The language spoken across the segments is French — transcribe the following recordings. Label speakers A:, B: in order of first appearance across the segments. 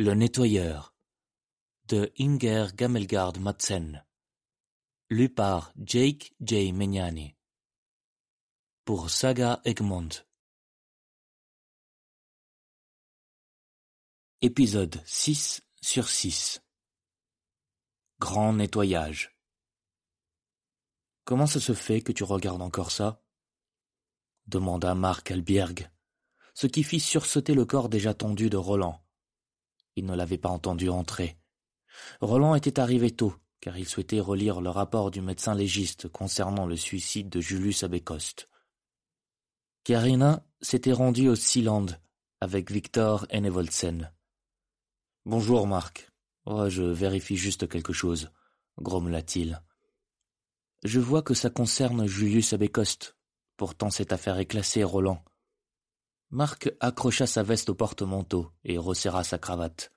A: Le nettoyeur de Inger Gamelgard Madsen, lu par Jake J. Meniani pour Saga
B: Egmont. Épisode
A: 6 sur 6 Grand nettoyage. Comment ça se fait que tu regardes encore ça demanda Marc Alberg, ce qui fit sursauter le corps déjà tendu de Roland. Il ne l'avait pas entendu entrer. Roland était arrivé tôt, car il souhaitait relire le rapport du médecin légiste concernant le suicide de Julius Abécoste. Karina s'était rendue au Sealand avec Victor Enevolsen. Bonjour, Marc. Oh, je vérifie juste quelque chose, grommela-t-il. Je vois que ça concerne Julius Abécoste. Pourtant, cette affaire est classée, Roland. Marc accrocha sa veste au porte-manteau et resserra sa cravate.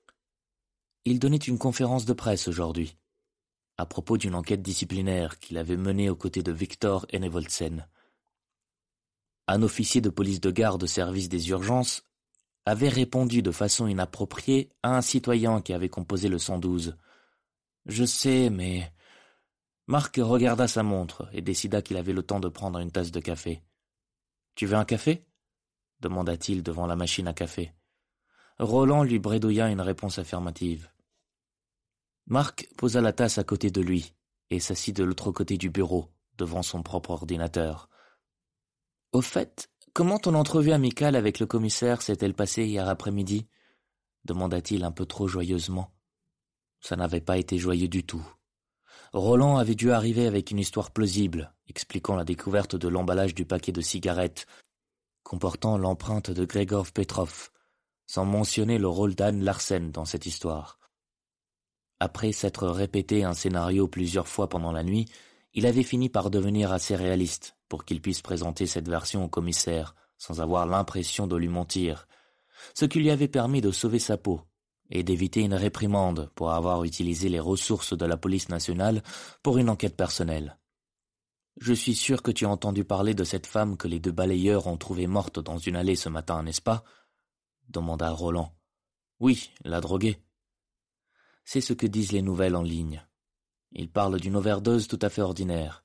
A: Il donnait une conférence de presse aujourd'hui, à propos d'une enquête disciplinaire qu'il avait menée aux côtés de Victor Hennevoltsen. Un officier de police de garde au service des urgences avait répondu de façon inappropriée à un citoyen qui avait composé le 112. Je sais, mais... Marc regarda sa montre et décida qu'il avait le temps de prendre une tasse de café. Tu veux un café? demanda-t-il devant la machine à café. Roland lui bredouilla une réponse affirmative. Marc posa la tasse à côté de lui et s'assit de l'autre côté du bureau, devant son propre ordinateur. Au fait, comment ton entrevue amicale avec le commissaire s'est-elle passée hier après-midi demanda-t-il un peu trop joyeusement. Ça n'avait pas été joyeux du tout. Roland avait dû arriver avec une histoire plausible, expliquant la découverte de l'emballage du paquet de cigarettes, comportant l'empreinte de Gregor Petrov, sans mentionner le rôle d'Anne Larsen dans cette histoire. Après s'être répété un scénario plusieurs fois pendant la nuit, il avait fini par devenir assez réaliste pour qu'il puisse présenter cette version au commissaire, sans avoir l'impression de lui mentir, ce qui lui avait permis de sauver sa peau et d'éviter une réprimande pour avoir utilisé les ressources de la police nationale pour une enquête personnelle. Je suis sûr que tu as entendu parler de cette femme que les deux balayeurs ont trouvée morte dans une allée ce matin, n'est-ce pas demanda Roland. Oui, la droguée. C'est ce que disent les nouvelles en ligne. Ils parlent d'une overdose tout à fait ordinaire.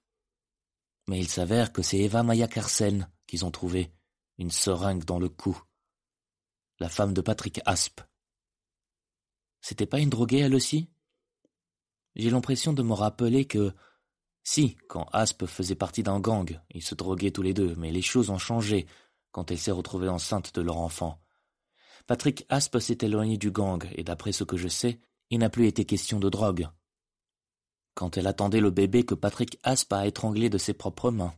A: Mais il s'avère que c'est Eva Maya Carsen qu'ils ont trouvée, une seringue dans le cou. La femme de Patrick Asp. C'était pas une droguée, elle aussi J'ai l'impression de me rappeler que, si, quand Aspe faisait partie d'un gang, ils se droguaient tous les deux, mais les choses ont changé quand elle s'est retrouvée enceinte de leur enfant. Patrick Aspe s'est éloigné du gang, et d'après ce que je sais, il n'a plus été question de drogue. Quand elle attendait le bébé que Patrick Aspe a étranglé de ses propres mains.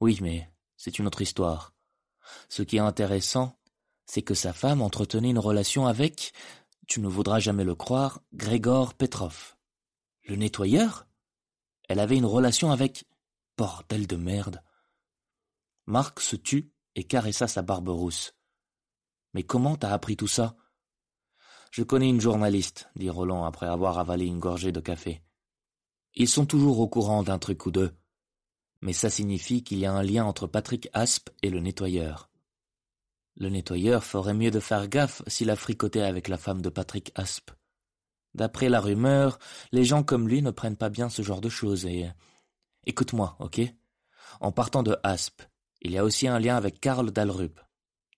A: Oui, mais c'est une autre histoire. Ce qui est intéressant, c'est que sa femme entretenait une relation avec, tu ne voudras jamais le croire, Grégor Petrov. Le nettoyeur elle avait une relation avec... Bordel de merde. Marc se tut et caressa sa barbe rousse. Mais comment t'as appris tout ça Je connais une journaliste, dit Roland après avoir avalé une gorgée de café. Ils sont toujours au courant d'un truc ou deux. Mais ça signifie qu'il y a un lien entre Patrick Asp et le nettoyeur. Le nettoyeur ferait mieux de faire gaffe s'il a fricoté avec la femme de Patrick Asp. D'après la rumeur, les gens comme lui ne prennent pas bien ce genre de choses et... Écoute-moi, ok En partant de Asp, il y a aussi un lien avec Karl Dalrup,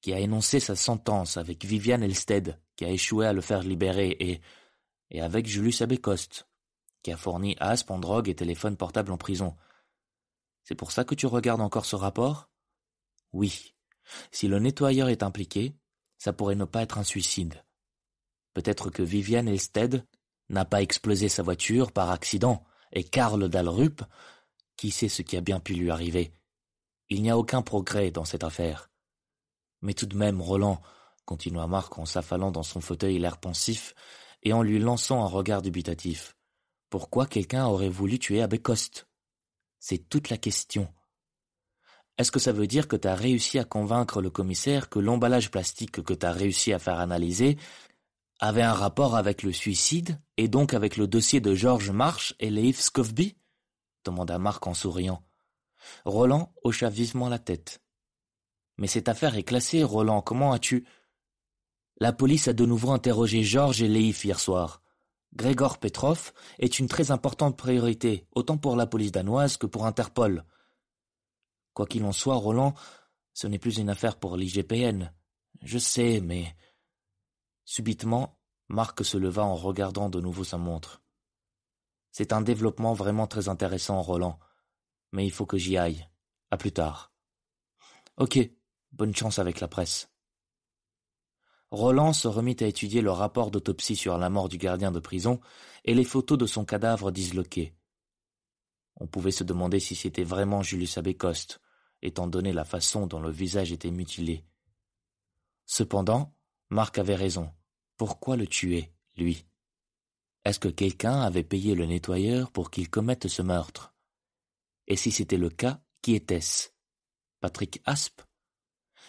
A: qui a énoncé sa sentence avec Viviane Elsted, qui a échoué à le faire libérer, et... et avec Julius Abécoste, qui a fourni Asp en drogue et téléphone portable en prison. C'est pour ça que tu regardes encore ce rapport Oui. Si le nettoyeur est impliqué, ça pourrait ne pas être un suicide. Peut-être que Viviane Elsted n'a pas explosé sa voiture par accident, et Karl Dalrup, qui sait ce qui a bien pu lui arriver. Il n'y a aucun progrès dans cette affaire. Mais tout de même, Roland, continua Marc en s'affalant dans son fauteuil l'air pensif et en lui lançant un regard dubitatif. Pourquoi quelqu'un aurait voulu tuer Abbé Coste C'est toute la question. Est-ce que ça veut dire que t'as réussi à convaincre le commissaire que l'emballage plastique que t'as réussi à faire analyser avait un rapport avec le suicide et donc avec le dossier de George Marsh et Leif Scoffby demanda Marc en souriant. Roland hocha vivement la tête. Mais cette affaire est classée, Roland, comment as-tu La police a de nouveau interrogé Georges et Leif hier soir. Grégor Petrov est une très importante priorité, autant pour la police danoise que pour Interpol. Quoi qu'il en soit, Roland, ce n'est plus une affaire pour l'IGPN. Je sais, mais Subitement, Marc se leva en regardant de nouveau sa montre. C'est un développement vraiment très intéressant, Roland. Mais il faut que j'y aille. À plus tard. Ok, bonne chance avec la presse. Roland se remit à étudier le rapport d'autopsie sur la mort du gardien de prison et les photos de son cadavre disloqué. On pouvait se demander si c'était vraiment Julius Abécoste, étant donné la façon dont le visage était mutilé. Cependant, Marc avait raison. Pourquoi le tuer, lui Est-ce que quelqu'un avait payé le nettoyeur pour qu'il commette ce meurtre Et si c'était le cas, qui était-ce Patrick Asp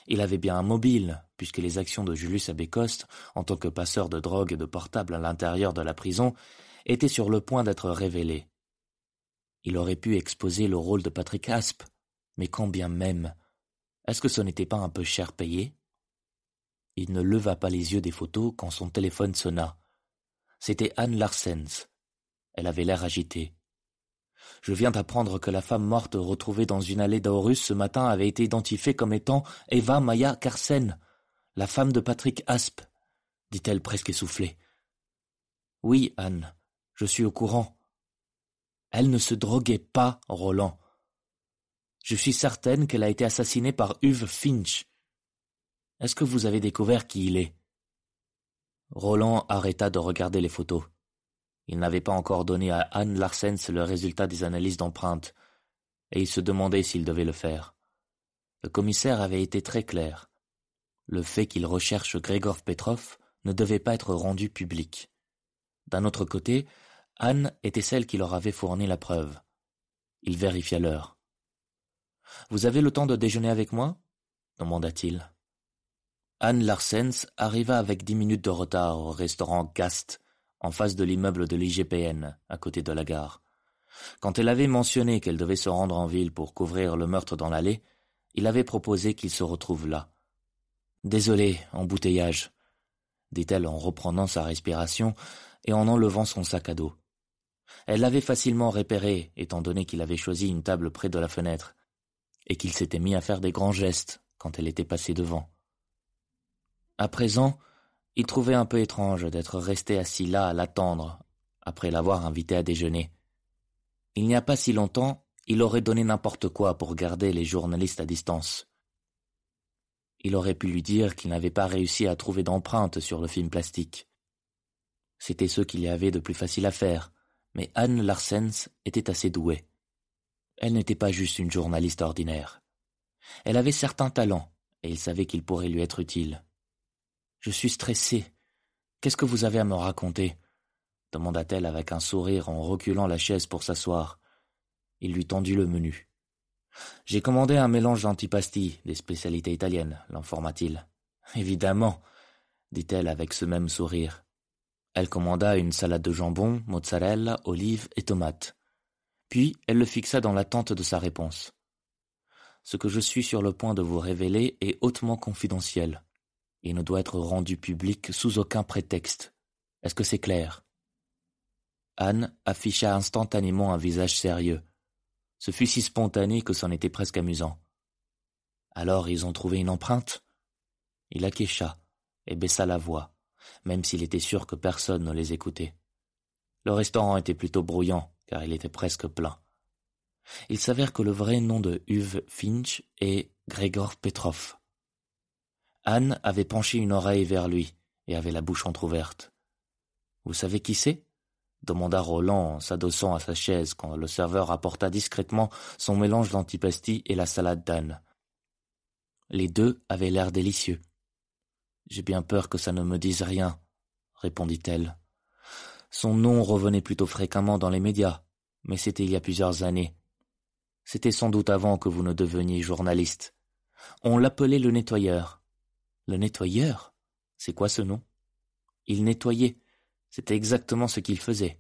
A: Il avait bien un mobile, puisque les actions de Julius Abécoste, en tant que passeur de drogue et de portable à l'intérieur de la prison, étaient sur le point d'être révélées. Il aurait pu exposer le rôle de Patrick Asp, mais combien même, est-ce que ce n'était pas un peu cher payé il ne leva pas les yeux des photos quand son téléphone sonna. C'était Anne Larsens. Elle avait l'air agitée. Je viens d'apprendre que la femme morte retrouvée dans une allée d'Aorus ce matin avait été identifiée comme étant Eva Maya Carsen, la femme de Patrick Asp, dit-elle presque essoufflée. Oui, Anne, je suis au courant. Elle ne se droguait pas, Roland. Je suis certaine qu'elle a été assassinée par Uwe Finch, est-ce que vous avez découvert qui il est Roland arrêta de regarder les photos. Il n'avait pas encore donné à Anne Larsens le résultat des analyses d'empreintes, et il se demandait s'il devait le faire. Le commissaire avait été très clair. Le fait qu'il recherche Grégor Petroff ne devait pas être rendu public. D'un autre côté, Anne était celle qui leur avait fourni la preuve. Il vérifia l'heure. Vous avez le temps de déjeuner avec moi demanda-t-il. Anne Larsens arriva avec dix minutes de retard au restaurant Gast, en face de l'immeuble de l'IGPN, à côté de la gare. Quand elle avait mentionné qu'elle devait se rendre en ville pour couvrir le meurtre dans l'allée, il avait proposé qu'il se retrouve là. Désolé, embouteillage, dit-elle en reprenant sa respiration et en enlevant son sac à dos. Elle l'avait facilement repéré, étant donné qu'il avait choisi une table près de la fenêtre, et qu'il s'était mis à faire des grands gestes quand elle était passée devant. À présent, il trouvait un peu étrange d'être resté assis là à l'attendre, après l'avoir invité à déjeuner. Il n'y a pas si longtemps, il aurait donné n'importe quoi pour garder les journalistes à distance. Il aurait pu lui dire qu'il n'avait pas réussi à trouver d'empreinte sur le film plastique. C'était ce qu'il y avait de plus facile à faire, mais Anne Larsens était assez douée. Elle n'était pas juste une journaliste ordinaire. Elle avait certains talents, et il savait qu'ils pourraient lui être utiles. Je suis stressée. Qu'est-ce que vous avez à me raconter demanda-t-elle avec un sourire en reculant la chaise pour s'asseoir. Il lui tendit le menu. J'ai commandé un mélange d'antipasti, des spécialités italiennes, l'informa-t-il. Évidemment, dit-elle avec ce même sourire. Elle commanda une salade de jambon, mozzarella, olives et tomates. Puis elle le fixa dans l'attente de sa réponse. Ce que je suis sur le point de vous révéler est hautement confidentiel. « Il ne doit être rendu public sous aucun prétexte. Est-ce que c'est clair Anne afficha instantanément un visage sérieux. Ce fut si spontané que c'en était presque amusant. Alors ils ont trouvé une empreinte Il acquiesça et baissa la voix, même s'il était sûr que personne ne les écoutait. Le restaurant était plutôt bruyant, car il était presque plein. Il s'avère que le vrai nom de Uve Finch est Grégor Petrov. Anne avait penché une oreille vers lui et avait la bouche entr'ouverte. Vous savez qui c'est demanda Roland en s'adossant à sa chaise quand le serveur apporta discrètement son mélange d'antipasti et la salade d'Anne. Les deux avaient l'air délicieux. J'ai bien peur que ça ne me dise rien, répondit-elle. Son nom revenait plutôt fréquemment dans les médias, mais c'était il y a plusieurs années. C'était sans doute avant que vous ne deveniez journaliste. On l'appelait le nettoyeur. Le nettoyeur C'est quoi ce nom Il nettoyait. C'était exactement ce qu'il faisait.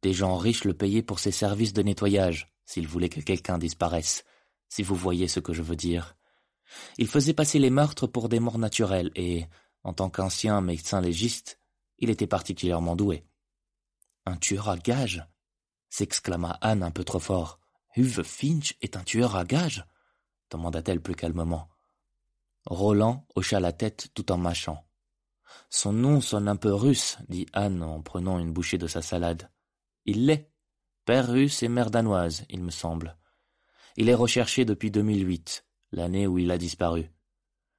A: Des gens riches le payaient pour ses services de nettoyage, s'il voulait que quelqu'un disparaisse, si vous voyez ce que je veux dire. Il faisait passer les meurtres pour des morts naturelles et, en tant qu'ancien médecin légiste, il était particulièrement doué. Un tueur à gages s'exclama Anne un peu trop fort. Hugh Finch est un tueur à gages demanda-t-elle plus calmement. Roland hocha la tête tout en mâchant. Son nom sonne un peu russe, dit Anne en prenant une bouchée de sa salade. Il l'est. Père russe et mère danoise, il me semble. Il est recherché depuis 2008, l'année où il a disparu.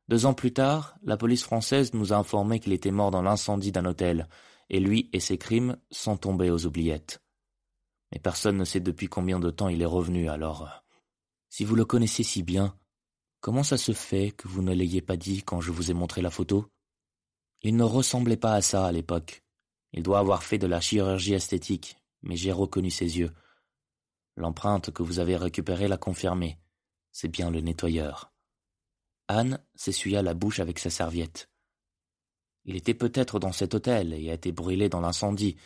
A: Deux ans plus tard, la police française nous a informé qu'il était mort dans l'incendie d'un hôtel, et lui et ses crimes sont tombés aux oubliettes. Mais personne ne sait depuis combien de temps il est revenu, alors. Euh, si vous le connaissez si bien, Comment ça se fait que vous ne l'ayez pas dit quand je vous ai montré la photo Il ne ressemblait pas à ça à l'époque. Il doit avoir fait de la chirurgie esthétique, mais j'ai reconnu ses yeux. L'empreinte que vous avez récupérée l'a confirmée. C'est bien le nettoyeur. Anne s'essuya la bouche avec sa serviette. Il était peut-être dans cet hôtel et a été brûlé dans l'incendie,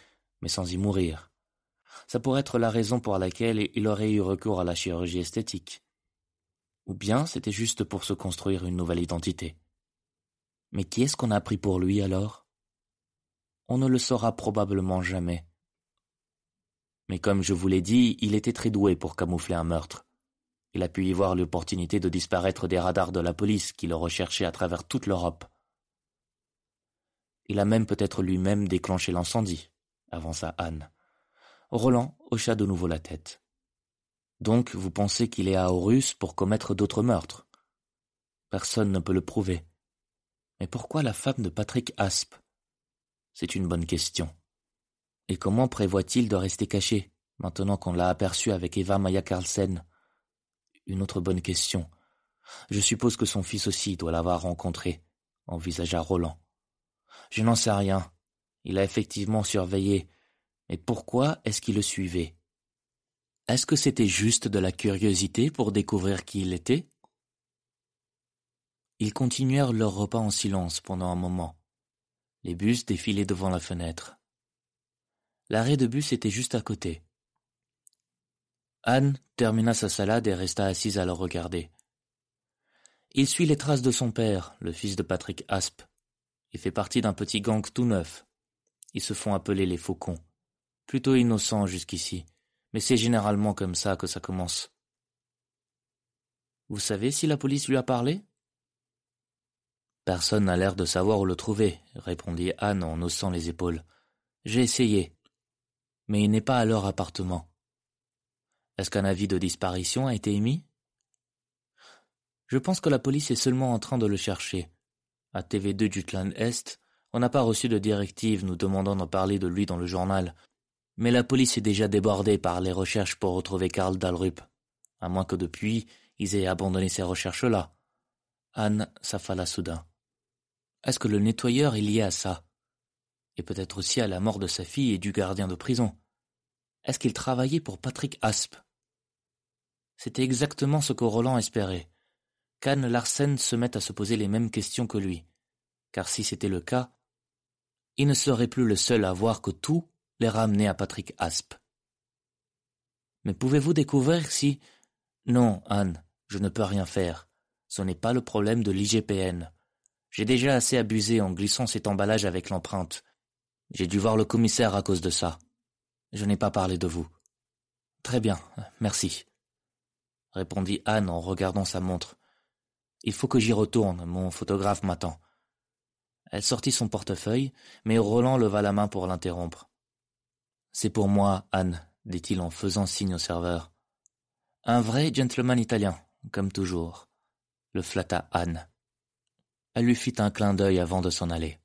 A: mais sans y mourir. Ça pourrait être la raison pour laquelle il aurait eu recours à la chirurgie esthétique ou bien c'était juste pour se construire une nouvelle identité. Mais qui est-ce qu'on a pris pour lui alors On ne le saura probablement jamais. Mais comme je vous l'ai dit, il était très doué pour camoufler un meurtre. Il a pu y voir l'opportunité de disparaître des radars de la police qui le recherchait à travers toute l'Europe. Il a même peut-être lui-même déclenché l'incendie, avança Anne. Roland hocha de nouveau la tête. Donc vous pensez qu'il est à Horus pour commettre d'autres meurtres Personne ne peut le prouver. Mais pourquoi la femme de Patrick Asp C'est une bonne question. Et comment prévoit-il de rester caché, maintenant qu'on l'a aperçu avec Eva Maya Carlsen Une autre bonne question. Je suppose que son fils aussi doit l'avoir rencontré, envisagea Roland. Je n'en sais rien. Il a effectivement surveillé. Mais pourquoi est-ce qu'il le suivait est-ce que c'était juste de la curiosité pour découvrir qui il était Ils continuèrent leur repas en silence pendant un moment. Les bus défilaient devant la fenêtre. L'arrêt de bus était juste à côté. Anne termina sa salade et resta assise à le regarder. Il suit les traces de son père, le fils de Patrick Asp. Il fait partie d'un petit gang tout neuf. Ils se font appeler les faucons. Plutôt innocents jusqu'ici mais c'est généralement comme ça que ça commence. Vous savez si la police lui a parlé Personne n'a l'air de savoir où le trouver, répondit Anne en haussant les épaules. J'ai essayé, mais il n'est pas à leur appartement. Est-ce qu'un avis de disparition a été émis Je pense que la police est seulement en train de le chercher. À TV2 Jutland Est, on n'a pas reçu de directive nous demandant d'en parler de lui dans le journal, mais la police est déjà débordée par les recherches pour retrouver Karl Dalrup, à moins que depuis, ils aient abandonné ces recherches-là. Anne s'affala soudain. Est-ce que le nettoyeur est lié à ça Et peut-être aussi à la mort de sa fille et du gardien de prison. Est-ce qu'il travaillait pour Patrick Asp C'était exactement ce que Roland espérait. Qu'Anne Larsen se mette à se poser les mêmes questions que lui. Car si c'était le cas, il ne serait plus le seul à voir que tout les ramener à Patrick Asp. Mais pouvez-vous découvrir si... Non, Anne, je ne peux rien faire. Ce n'est pas le problème de l'IGPN. J'ai déjà assez abusé en glissant cet emballage avec l'empreinte. J'ai dû voir le commissaire à cause de ça. Je n'ai pas parlé de vous. Très bien, merci. Répondit Anne en regardant sa montre. Il faut que j'y retourne, mon photographe m'attend. Elle sortit son portefeuille, mais Roland leva la main pour l'interrompre. C'est pour moi, Anne, dit-il en faisant signe au serveur. Un vrai gentleman italien, comme toujours, le flatta Anne. Elle lui fit un clin d'œil avant de s'en aller.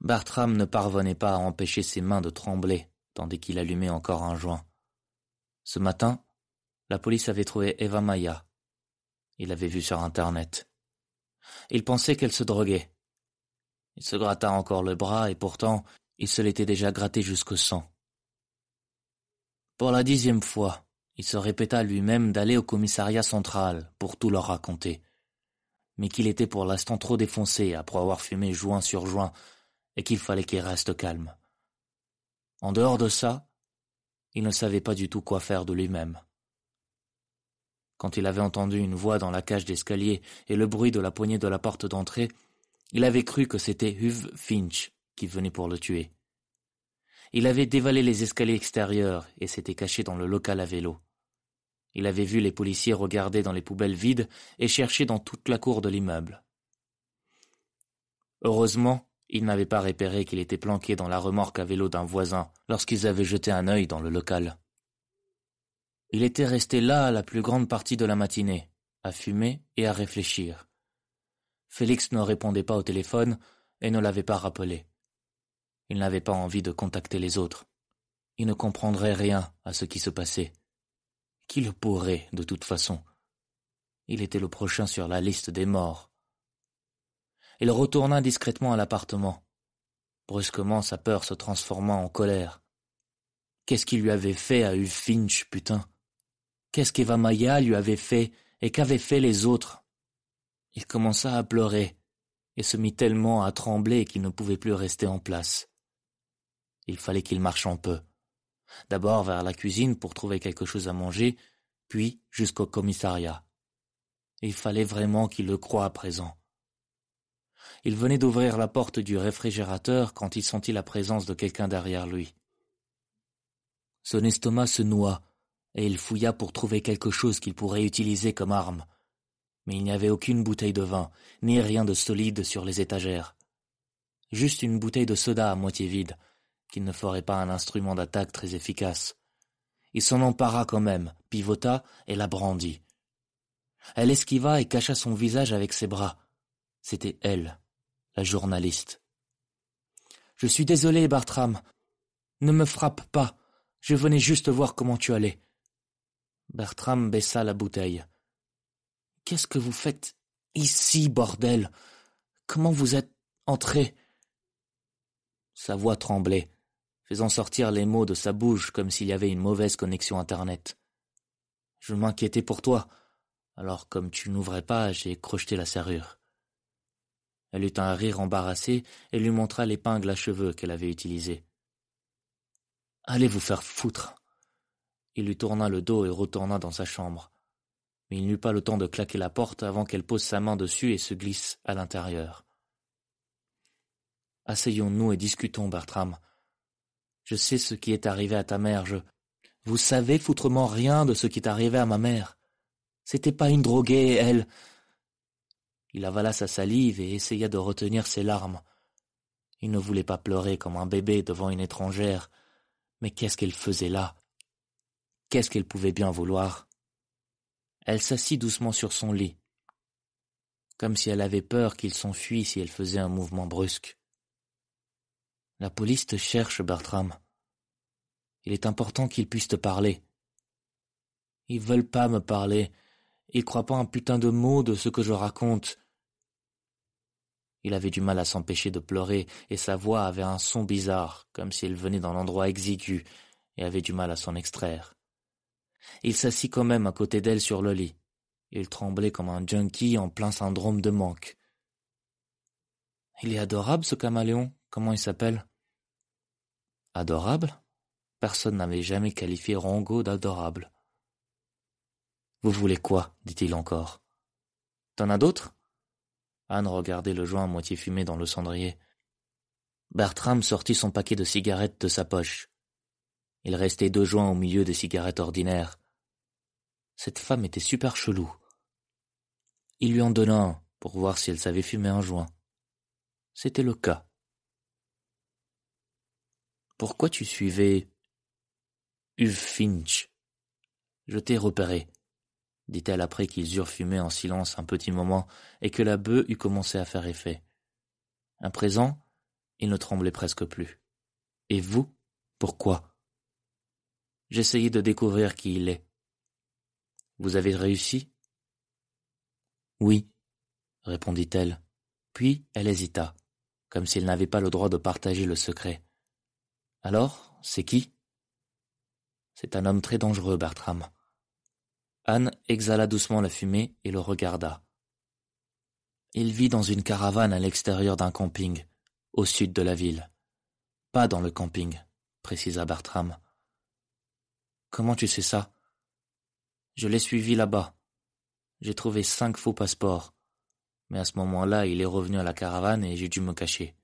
A: Bartram ne parvenait pas à empêcher ses mains de trembler tandis qu'il allumait encore un joint. Ce matin, la police avait trouvé Eva Maya. Il l'avait vue sur Internet. Il pensait qu'elle se droguait. Il se gratta encore le bras et pourtant il se l'était déjà gratté jusqu'au sang. Pour la dixième fois, il se répéta lui-même d'aller au commissariat central pour tout leur raconter, mais qu'il était pour l'instant trop défoncé après avoir fumé joint sur joint et qu'il fallait qu'il reste calme. En dehors de ça, il ne savait pas du tout quoi faire de lui-même. Quand il avait entendu une voix dans la cage d'escalier et le bruit de la poignée de la porte d'entrée, il avait cru que c'était Hugh Finch, qui venait pour le tuer. Il avait dévalé les escaliers extérieurs et s'était caché dans le local à vélo. Il avait vu les policiers regarder dans les poubelles vides et chercher dans toute la cour de l'immeuble. Heureusement, il n'avait pas repéré qu'il était planqué dans la remorque à vélo d'un voisin lorsqu'ils avaient jeté un œil dans le local. Il était resté là la plus grande partie de la matinée, à fumer et à réfléchir. Félix ne répondait pas au téléphone et ne l'avait pas rappelé. Il n'avait pas envie de contacter les autres. Il ne comprendrait rien à ce qui se passait. Qui le pourrait, de toute façon Il était le prochain sur la liste des morts. Il retourna discrètement à l'appartement. Brusquement, sa peur se transforma en colère. Qu'est-ce qu'il lui avait fait à Hugh Finch, putain Qu'est-ce qu'Eva Maya lui avait fait et qu'avaient fait les autres Il commença à pleurer et se mit tellement à trembler qu'il ne pouvait plus rester en place. Il fallait qu'il marche un peu. D'abord vers la cuisine pour trouver quelque chose à manger, puis jusqu'au commissariat. Il fallait vraiment qu'il le croie à présent. Il venait d'ouvrir la porte du réfrigérateur quand il sentit la présence de quelqu'un derrière lui. Son estomac se noua, et il fouilla pour trouver quelque chose qu'il pourrait utiliser comme arme. Mais il n'y avait aucune bouteille de vin, ni rien de solide sur les étagères. Juste une bouteille de soda à moitié vide, qu'il ne ferait pas un instrument d'attaque très efficace. Il s'en empara quand même, pivota et la brandit. Elle esquiva et cacha son visage avec ses bras. C'était elle, la journaliste. Je suis désolé, Bartram. Ne me frappe pas. Je venais juste voir comment tu allais. Bertram baissa la bouteille. Qu'est-ce que vous faites ici, bordel Comment vous êtes entré Sa voix tremblait en sortir les mots de sa bouche comme s'il y avait une mauvaise connexion Internet. Je m'inquiétais pour toi, alors comme tu n'ouvrais pas, j'ai crocheté la serrure. Elle eut un rire embarrassé et lui montra l'épingle à cheveux qu'elle avait utilisée. Allez vous faire foutre. Il lui tourna le dos et retourna dans sa chambre. Mais il n'eut pas le temps de claquer la porte avant qu'elle pose sa main dessus et se glisse à l'intérieur. Asseyons-nous et discutons, Bertram. Je sais ce qui est arrivé à ta mère, je... Vous savez foutrement rien de ce qui est arrivé à ma mère. C'était pas une droguée, elle. Il avala sa salive et essaya de retenir ses larmes. Il ne voulait pas pleurer comme un bébé devant une étrangère. Mais qu'est-ce qu'elle faisait là Qu'est-ce qu'elle pouvait bien vouloir Elle s'assit doucement sur son lit, comme si elle avait peur qu'il s'enfuit si elle faisait un mouvement brusque. La police te cherche, Bertram. Il est important qu'ils puissent te parler. Ils veulent pas me parler. Ils croient pas un putain de mot de ce que je raconte. Il avait du mal à s'empêcher de pleurer, et sa voix avait un son bizarre, comme s'il venait d'un endroit exigu, et avait du mal à s'en extraire. Il s'assit quand même à côté d'elle sur le lit. Il tremblait comme un junkie en plein syndrome de manque. Il est adorable, ce caméléon, Comment il s'appelle Adorable Personne n'avait jamais qualifié Rongo d'adorable. Vous voulez quoi dit-il encore. T'en as d'autres Anne regardait le joint à moitié fumé dans le cendrier. Bertram sortit son paquet de cigarettes de sa poche. Il restait deux joints au milieu des cigarettes ordinaires. Cette femme était super chelou. Il lui en donna un pour voir si elle savait fumer un joint. C'était le cas. Pourquoi tu suivais Uve Finch Je t'ai repéré, dit-elle après qu'ils eurent fumé en silence un petit moment et que la bœuf eut commencé à faire effet. À présent, il ne tremblait presque plus. Et vous Pourquoi J'essayais de découvrir qui il est. Vous avez réussi Oui, répondit-elle. Puis elle hésita, comme s'il n'avait pas le droit de partager le secret. Alors, c'est qui C'est un homme très dangereux, Bertram. Anne exhala doucement la fumée et le regarda. Il vit dans une caravane à l'extérieur d'un camping, au sud de la ville. Pas dans le camping, précisa Bertram. Comment tu sais ça Je l'ai suivi là-bas. J'ai trouvé cinq faux passeports. Mais à ce moment-là, il est revenu à la caravane et j'ai dû me cacher.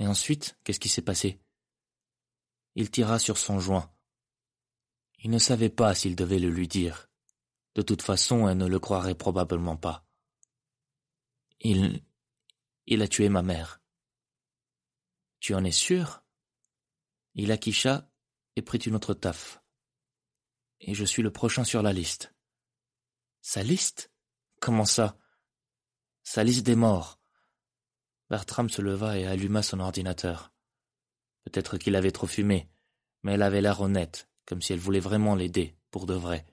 A: Et ensuite, qu'est-ce qui s'est passé il tira sur son joint. Il ne savait pas s'il devait le lui dire. De toute façon, elle ne le croirait probablement pas. Il... il a tué ma mère. Tu en es sûr Il acquicha et prit une autre taffe. Et je suis le prochain sur la liste. Sa liste Comment ça Sa liste des morts. Bertram se leva et alluma son ordinateur. Peut-être qu'il avait trop fumé, mais elle avait l'air honnête, comme si elle voulait vraiment l'aider, pour de vrai.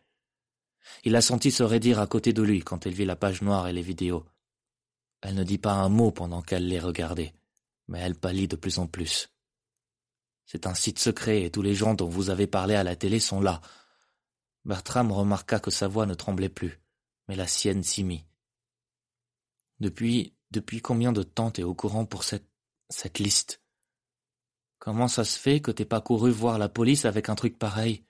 A: Il la sentit se raidir à côté de lui quand elle vit la page noire et les vidéos. Elle ne dit pas un mot pendant qu'elle les regardait, mais elle pâlit de plus en plus. C'est un site secret et tous les gens dont vous avez parlé à la télé sont là. Bertram remarqua que sa voix ne tremblait plus, mais la sienne s'y mit. Depuis, depuis combien de temps t'es au courant pour cette, cette liste? Comment ça se fait que t'aies pas couru voir la police avec un truc pareil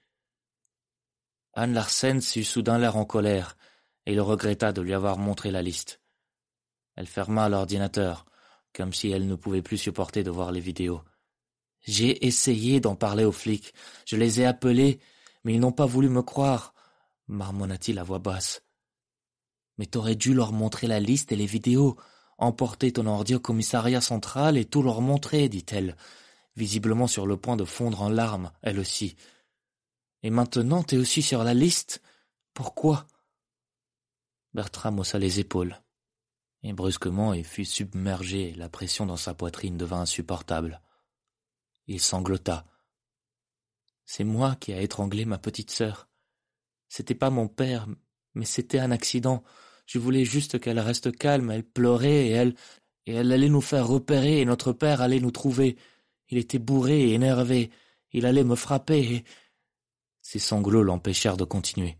A: Anne Larsen sut soudain l'air en colère, et le regretta de lui avoir montré la liste. Elle ferma l'ordinateur, comme si elle ne pouvait plus supporter de voir les vidéos. J'ai essayé d'en parler aux flics, je les ai appelés, mais ils n'ont pas voulu me croire, marmonna-t-il à voix basse. Mais t'aurais dû leur montrer la liste et les vidéos, emporter ton ordi au commissariat central et tout leur montrer, dit-elle visiblement sur le point de fondre en larmes, elle aussi. Et maintenant t'es aussi sur la liste Pourquoi Bertram haussa les épaules. Et brusquement, il fut submergé, la pression dans sa poitrine devint insupportable. Il sanglota. C'est moi qui a étranglé ma petite sœur. C'était pas mon père, mais c'était un accident. Je voulais juste qu'elle reste calme, elle pleurait et elle, et elle allait nous faire repérer et notre père allait nous trouver. Il était bourré et énervé. Il allait me frapper et... Ses sanglots l'empêchèrent de continuer.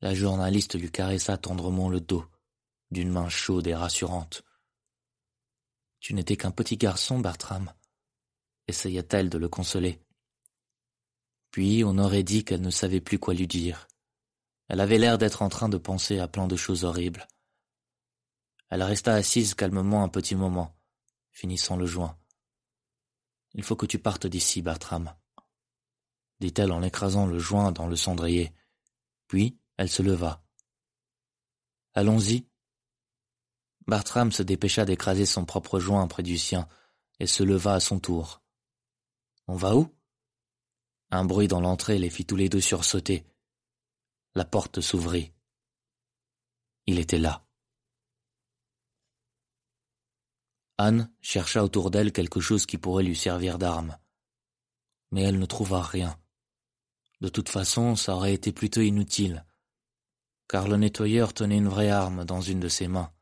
A: La journaliste lui caressa tendrement le dos, d'une main chaude et rassurante. Tu n'étais qu'un petit garçon, Bartram, essaya-t-elle de le consoler. Puis on aurait dit qu'elle ne savait plus quoi lui dire. Elle avait l'air d'être en train de penser à plein de choses horribles. Elle resta assise calmement un petit moment, finissant le joint. Il faut que tu partes d'ici, Bartram, dit-elle en écrasant le joint dans le cendrier. Puis elle se leva. Allons-y. Bartram se dépêcha d'écraser son propre joint près du sien et se leva à son tour. On va où Un bruit dans l'entrée les fit tous les deux sursauter. La porte s'ouvrit. Il était là. Anne chercha autour d'elle quelque chose qui pourrait lui servir d'arme. Mais elle ne trouva rien. De toute façon, ça aurait été plutôt inutile, car le nettoyeur tenait une vraie arme dans une de ses mains.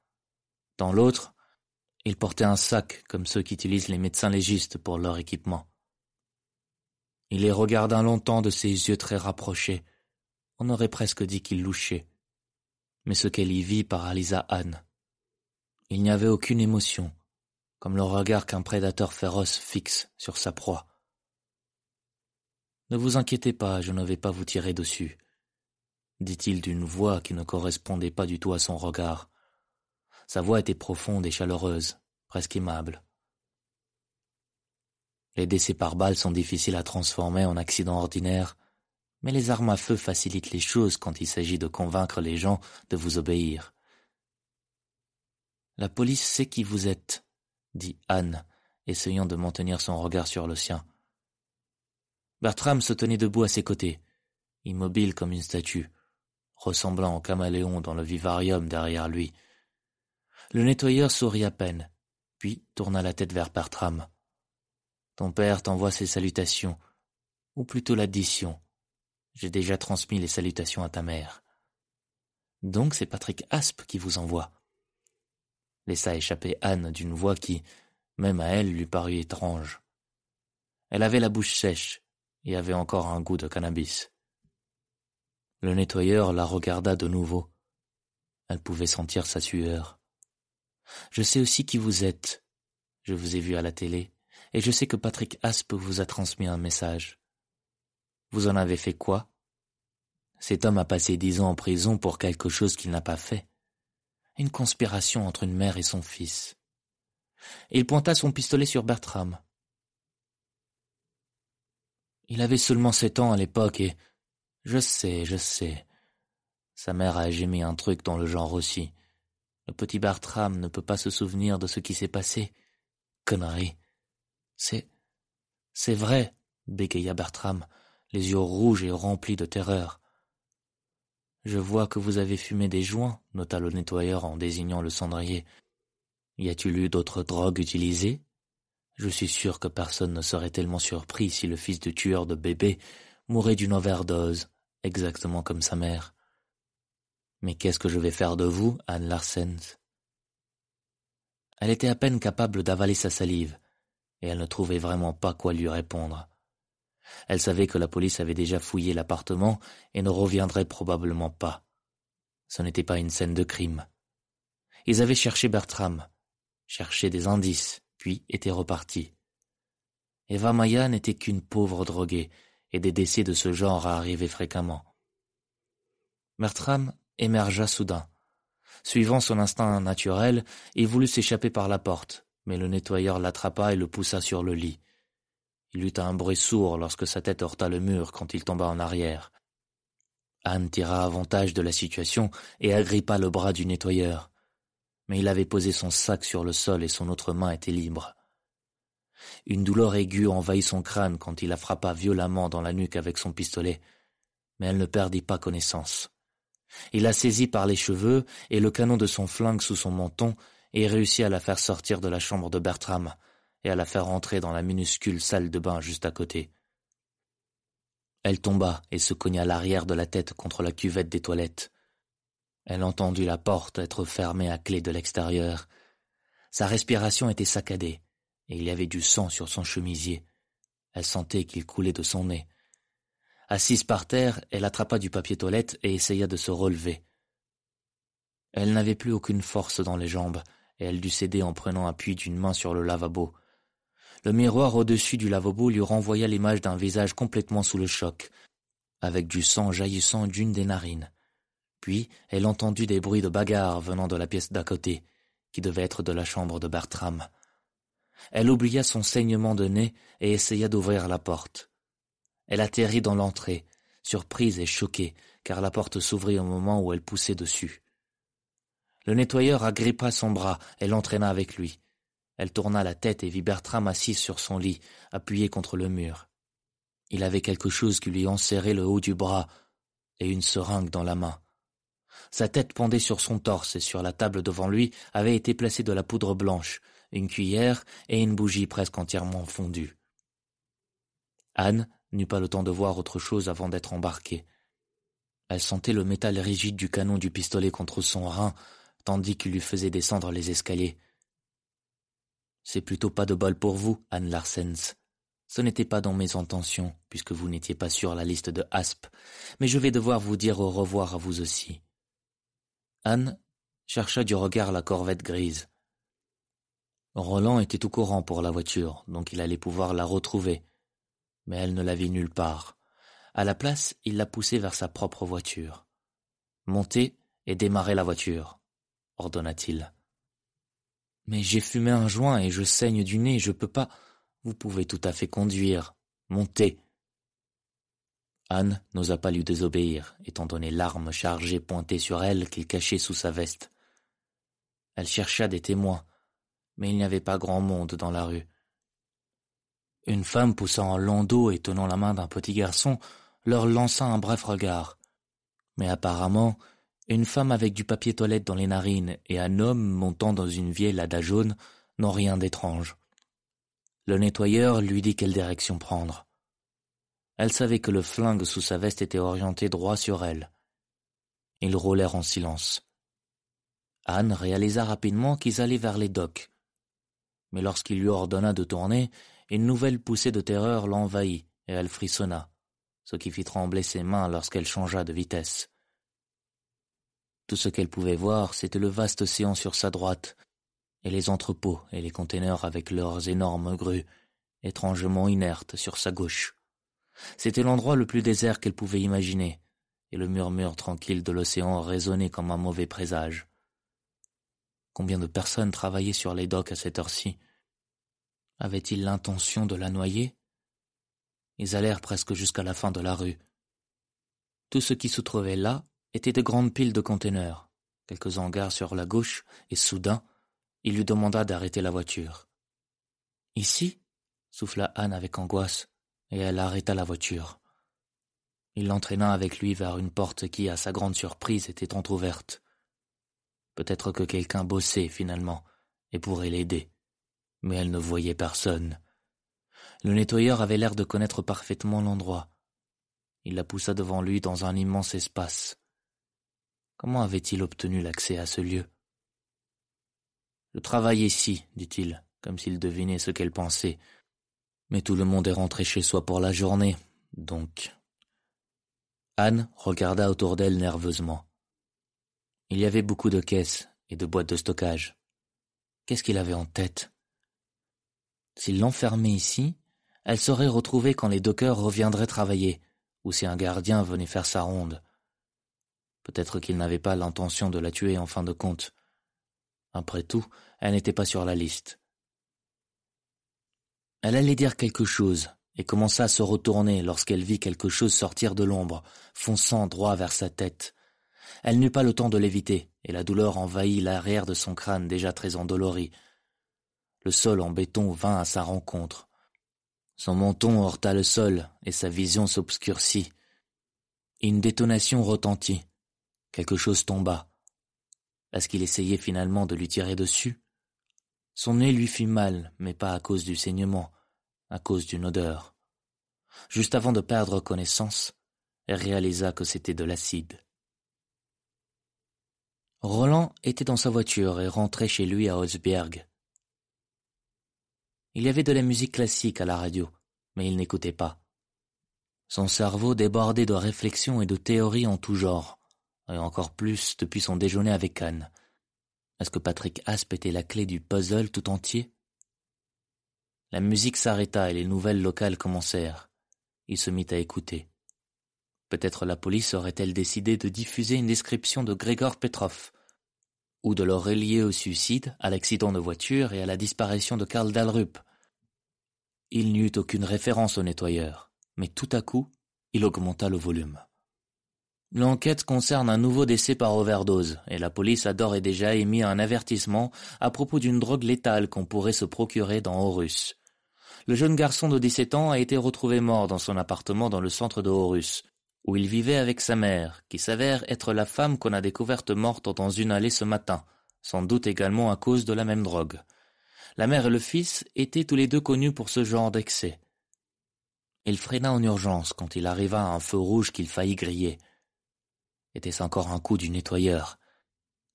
A: Dans l'autre, il portait un sac comme ceux qu'utilisent les médecins légistes pour leur équipement. Il les regarda longtemps de ses yeux très rapprochés. On aurait presque dit qu'il louchait. Mais ce qu'elle y vit paralysa Anne. Il n'y avait aucune émotion, comme le regard qu'un prédateur féroce fixe sur sa proie. Ne vous inquiétez pas, je ne vais pas vous tirer dessus, dit-il d'une voix qui ne correspondait pas du tout à son regard. Sa voix était profonde et chaleureuse, presque aimable. Les décès par balles sont difficiles à transformer en accidents ordinaires, mais les armes à feu facilitent les choses quand il s'agit de convaincre les gens de vous obéir. La police sait qui vous êtes, dit Anne, essayant de maintenir son regard sur le sien. Bertram se tenait debout à ses côtés, immobile comme une statue, ressemblant au caméléon dans le vivarium derrière lui. Le nettoyeur sourit à peine, puis tourna la tête vers Bertram. Ton père t'envoie ses salutations, ou plutôt l'addition. J'ai déjà transmis les salutations à ta mère. Donc c'est Patrick Aspe qui vous envoie laissa échapper Anne d'une voix qui, même à elle, lui parut étrange. Elle avait la bouche sèche et avait encore un goût de cannabis. Le nettoyeur la regarda de nouveau. Elle pouvait sentir sa sueur. Je sais aussi qui vous êtes. Je vous ai vu à la télé, et je sais que Patrick Aspe vous a transmis un message. Vous en avez fait quoi Cet homme a passé dix ans en prison pour quelque chose qu'il n'a pas fait. Une conspiration entre une mère et son fils. Il pointa son pistolet sur Bertram. Il avait seulement sept ans à l'époque et... Je sais, je sais. Sa mère a gémi un truc dans le genre aussi. Le petit Bertram ne peut pas se souvenir de ce qui s'est passé. Connerie. C'est... C'est vrai, bégaya Bertram, les yeux rouges et remplis de terreur. Je vois que vous avez fumé des joints, nota le nettoyeur en désignant le cendrier. Y a-t-il eu d'autres drogues utilisées Je suis sûr que personne ne serait tellement surpris si le fils de tueur de bébé mourait d'une overdose, exactement comme sa mère. Mais qu'est-ce que je vais faire de vous, Anne Larsens Elle était à peine capable d'avaler sa salive, et elle ne trouvait vraiment pas quoi lui répondre. Elle savait que la police avait déjà fouillé l'appartement et ne reviendrait probablement pas. Ce n'était pas une scène de crime. Ils avaient cherché Bertram, cherché des indices, puis étaient repartis. Eva Maya n'était qu'une pauvre droguée, et des décès de ce genre arrivaient fréquemment. Bertram émergea soudain. Suivant son instinct naturel, il voulut s'échapper par la porte, mais le nettoyeur l'attrapa et le poussa sur le lit. Il eut un bruit sourd lorsque sa tête heurta le mur quand il tomba en arrière. Anne tira avantage de la situation et agrippa le bras du nettoyeur. Mais il avait posé son sac sur le sol et son autre main était libre. Une douleur aiguë envahit son crâne quand il la frappa violemment dans la nuque avec son pistolet, mais elle ne perdit pas connaissance. Il la saisit par les cheveux et le canon de son flingue sous son menton et réussit à la faire sortir de la chambre de Bertram et à la faire entrer dans la minuscule salle de bain juste à côté. Elle tomba et se cogna l'arrière de la tête contre la cuvette des toilettes. Elle entendit la porte être fermée à clé de l'extérieur. Sa respiration était saccadée, et il y avait du sang sur son chemisier. Elle sentait qu'il coulait de son nez. Assise par terre, elle attrapa du papier toilette et essaya de se relever. Elle n'avait plus aucune force dans les jambes, et elle dut céder en prenant appui d'une main sur le lavabo. Le miroir au-dessus du lavabo lui renvoya l'image d'un visage complètement sous le choc, avec du sang jaillissant d'une des narines. Puis elle entendit des bruits de bagarre venant de la pièce d'à côté, qui devait être de la chambre de Bertram. Elle oublia son saignement de nez et essaya d'ouvrir la porte. Elle atterrit dans l'entrée, surprise et choquée, car la porte s'ouvrit au moment où elle poussait dessus. Le nettoyeur agrippa son bras et l'entraîna avec lui. Elle tourna la tête et vit Bertram assis sur son lit, appuyé contre le mur. Il avait quelque chose qui lui enserrait le haut du bras et une seringue dans la main. Sa tête pendait sur son torse et sur la table devant lui avait été placée de la poudre blanche, une cuillère et une bougie presque entièrement fondue. Anne n'eut pas le temps de voir autre chose avant d'être embarquée. Elle sentait le métal rigide du canon du pistolet contre son rein, tandis qu'il lui faisait descendre les escaliers. C'est plutôt pas de bol pour vous, Anne Larsens. Ce n'était pas dans mes intentions, puisque vous n'étiez pas sur la liste de Asp, mais je vais devoir vous dire au revoir à vous aussi. Anne chercha du regard la corvette grise. Roland était au courant pour la voiture, donc il allait pouvoir la retrouver. Mais elle ne la vit nulle part. À la place, il la poussait vers sa propre voiture. Montez et démarrez la voiture, ordonna-t-il. Mais j'ai fumé un joint et je saigne du nez, je peux pas. Vous pouvez tout à fait conduire. Montez. Anne n'osa pas lui désobéir, étant donné l'arme chargée pointée sur elle qu'il cachait sous sa veste. Elle chercha des témoins, mais il n'y avait pas grand monde dans la rue. Une femme poussant un long dos et tenant la main d'un petit garçon leur lança un bref regard. Mais apparemment, une femme avec du papier toilette dans les narines et un homme montant dans une vieille lada jaune n'ont rien d'étrange. Le nettoyeur lui dit quelle direction prendre. Elle savait que le flingue sous sa veste était orienté droit sur elle. Ils roulèrent en silence. Anne réalisa rapidement qu'ils allaient vers les docks. Mais lorsqu'il lui ordonna de tourner, une nouvelle poussée de terreur l'envahit et elle frissonna, ce qui fit trembler ses mains lorsqu'elle changea de vitesse. Tout ce qu'elle pouvait voir, c'était le vaste océan sur sa droite, et les entrepôts et les conteneurs avec leurs énormes grues, étrangement inertes sur sa gauche. C'était l'endroit le plus désert qu'elle pouvait imaginer, et le murmure tranquille de l'océan résonnait comme un mauvais présage. Combien de personnes travaillaient sur les docks à cette heure-ci Avaient-ils l'intention de la noyer Ils allèrent presque jusqu'à la fin de la rue. Tout ce qui se trouvait là étaient de grandes piles de conteneurs, quelques hangars sur la gauche, et soudain, il lui demanda d'arrêter la voiture. Ici souffla Anne avec angoisse, et elle arrêta la voiture. Il l'entraîna avec lui vers une porte qui, à sa grande surprise, était entr'ouverte. Peut-être que quelqu'un bossait finalement et pourrait l'aider. Mais elle ne voyait personne. Le nettoyeur avait l'air de connaître parfaitement l'endroit. Il la poussa devant lui dans un immense espace. Comment avait-il obtenu l'accès à ce lieu Je travaille ici, dit-il, comme s'il devinait ce qu'elle pensait. Mais tout le monde est rentré chez soi pour la journée, donc. Anne regarda autour d'elle nerveusement. Il y avait beaucoup de caisses et de boîtes de stockage. Qu'est-ce qu'il avait en tête S'il l'enfermait ici, elle serait retrouvée quand les dockers reviendraient travailler, ou si un gardien venait faire sa ronde. Peut-être qu'il n'avait pas l'intention de la tuer en fin de compte. Après tout, elle n'était pas sur la liste. Elle allait dire quelque chose et commença à se retourner lorsqu'elle vit quelque chose sortir de l'ombre, fonçant droit vers sa tête. Elle n'eut pas le temps de l'éviter, et la douleur envahit l'arrière de son crâne déjà très endolori. Le sol en béton vint à sa rencontre. Son menton heurta le sol, et sa vision s'obscurcit. Une détonation retentit. Quelque chose tomba. Parce qu'il essayait finalement de lui tirer dessus. Son nez lui fit mal, mais pas à cause du saignement, à cause d'une odeur. Juste avant de perdre connaissance, elle réalisa que c'était de l'acide. Roland était dans sa voiture et rentrait chez lui à Holzberg. Il y avait de la musique classique à la radio, mais il n'écoutait pas. Son cerveau débordait de réflexions et de théories en tout genre et encore plus depuis son déjeuner avec Anne. Est-ce que Patrick Asp était la clé du puzzle tout entier La musique s'arrêta et les nouvelles locales commencèrent. Il se mit à écouter. Peut-être la police aurait-elle décidé de diffuser une description de Grégor Petrov, ou de le relier au suicide, à l'accident de voiture et à la disparition de Karl Dalrup. Il n'y eut aucune référence au nettoyeur, mais tout à coup, il augmenta le volume. L'enquête concerne un nouveau décès par overdose et la police a d'ores et déjà émis un avertissement à propos d'une drogue létale qu'on pourrait se procurer dans Horus. Le jeune garçon de 17 ans a été retrouvé mort dans son appartement dans le centre de Horus, où il vivait avec sa mère, qui s'avère être la femme qu'on a découverte morte dans une allée ce matin, sans doute également à cause de la même drogue. La mère et le fils étaient tous les deux connus pour ce genre d'excès. Il freina en urgence quand il arriva à un feu rouge qu'il faillit griller. Était-ce encore un coup du nettoyeur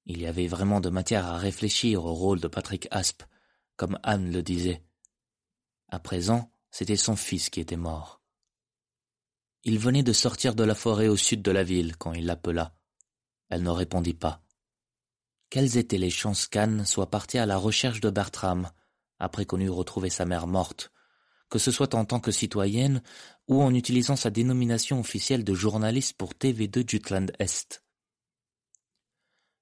A: Il y avait vraiment de matière à réfléchir au rôle de Patrick Asp, comme Anne le disait. À présent, c'était son fils qui était mort. Il venait de sortir de la forêt au sud de la ville quand il l'appela. Elle ne répondit pas. Quelles étaient les chances qu'Anne soit partie à la recherche de Bertram après qu'on eût retrouvé sa mère morte que ce soit en tant que citoyenne ou en utilisant sa dénomination officielle de journaliste pour TV2 Jutland-Est.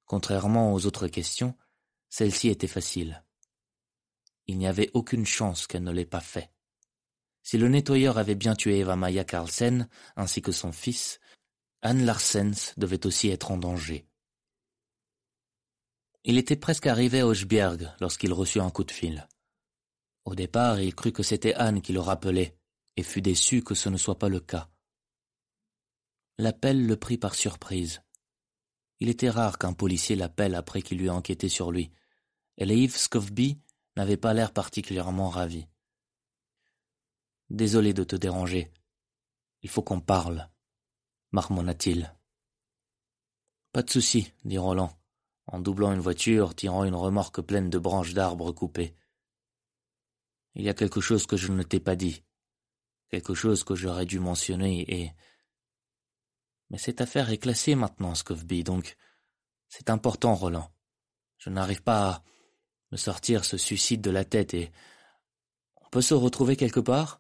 A: Contrairement aux autres questions, celle-ci était facile. Il n'y avait aucune chance qu'elle ne l'ait pas fait. Si le nettoyeur avait bien tué Eva Maya Carlsen, ainsi que son fils, Anne Larsens devait aussi être en danger. Il était presque arrivé à Hochberg lorsqu'il reçut un coup de fil. Au départ, il crut que c'était Anne qui le rappelait, et fut déçu que ce ne soit pas le cas. L'appel le prit par surprise. Il était rare qu'un policier l'appelle après qu'il eût enquêté sur lui, et Leif n'avait pas l'air particulièrement ravi. Désolé de te déranger. Il faut qu'on parle, marmonna-t-il. Pas de souci, dit Roland, en doublant une voiture, tirant une remorque pleine de branches d'arbres coupées. Il y a quelque chose que je ne t'ai pas dit. Quelque chose que j'aurais dû mentionner et... Mais cette affaire est classée maintenant, Scovby, donc... C'est important, Roland. Je n'arrive pas à me sortir ce suicide de la tête et... On peut se retrouver quelque part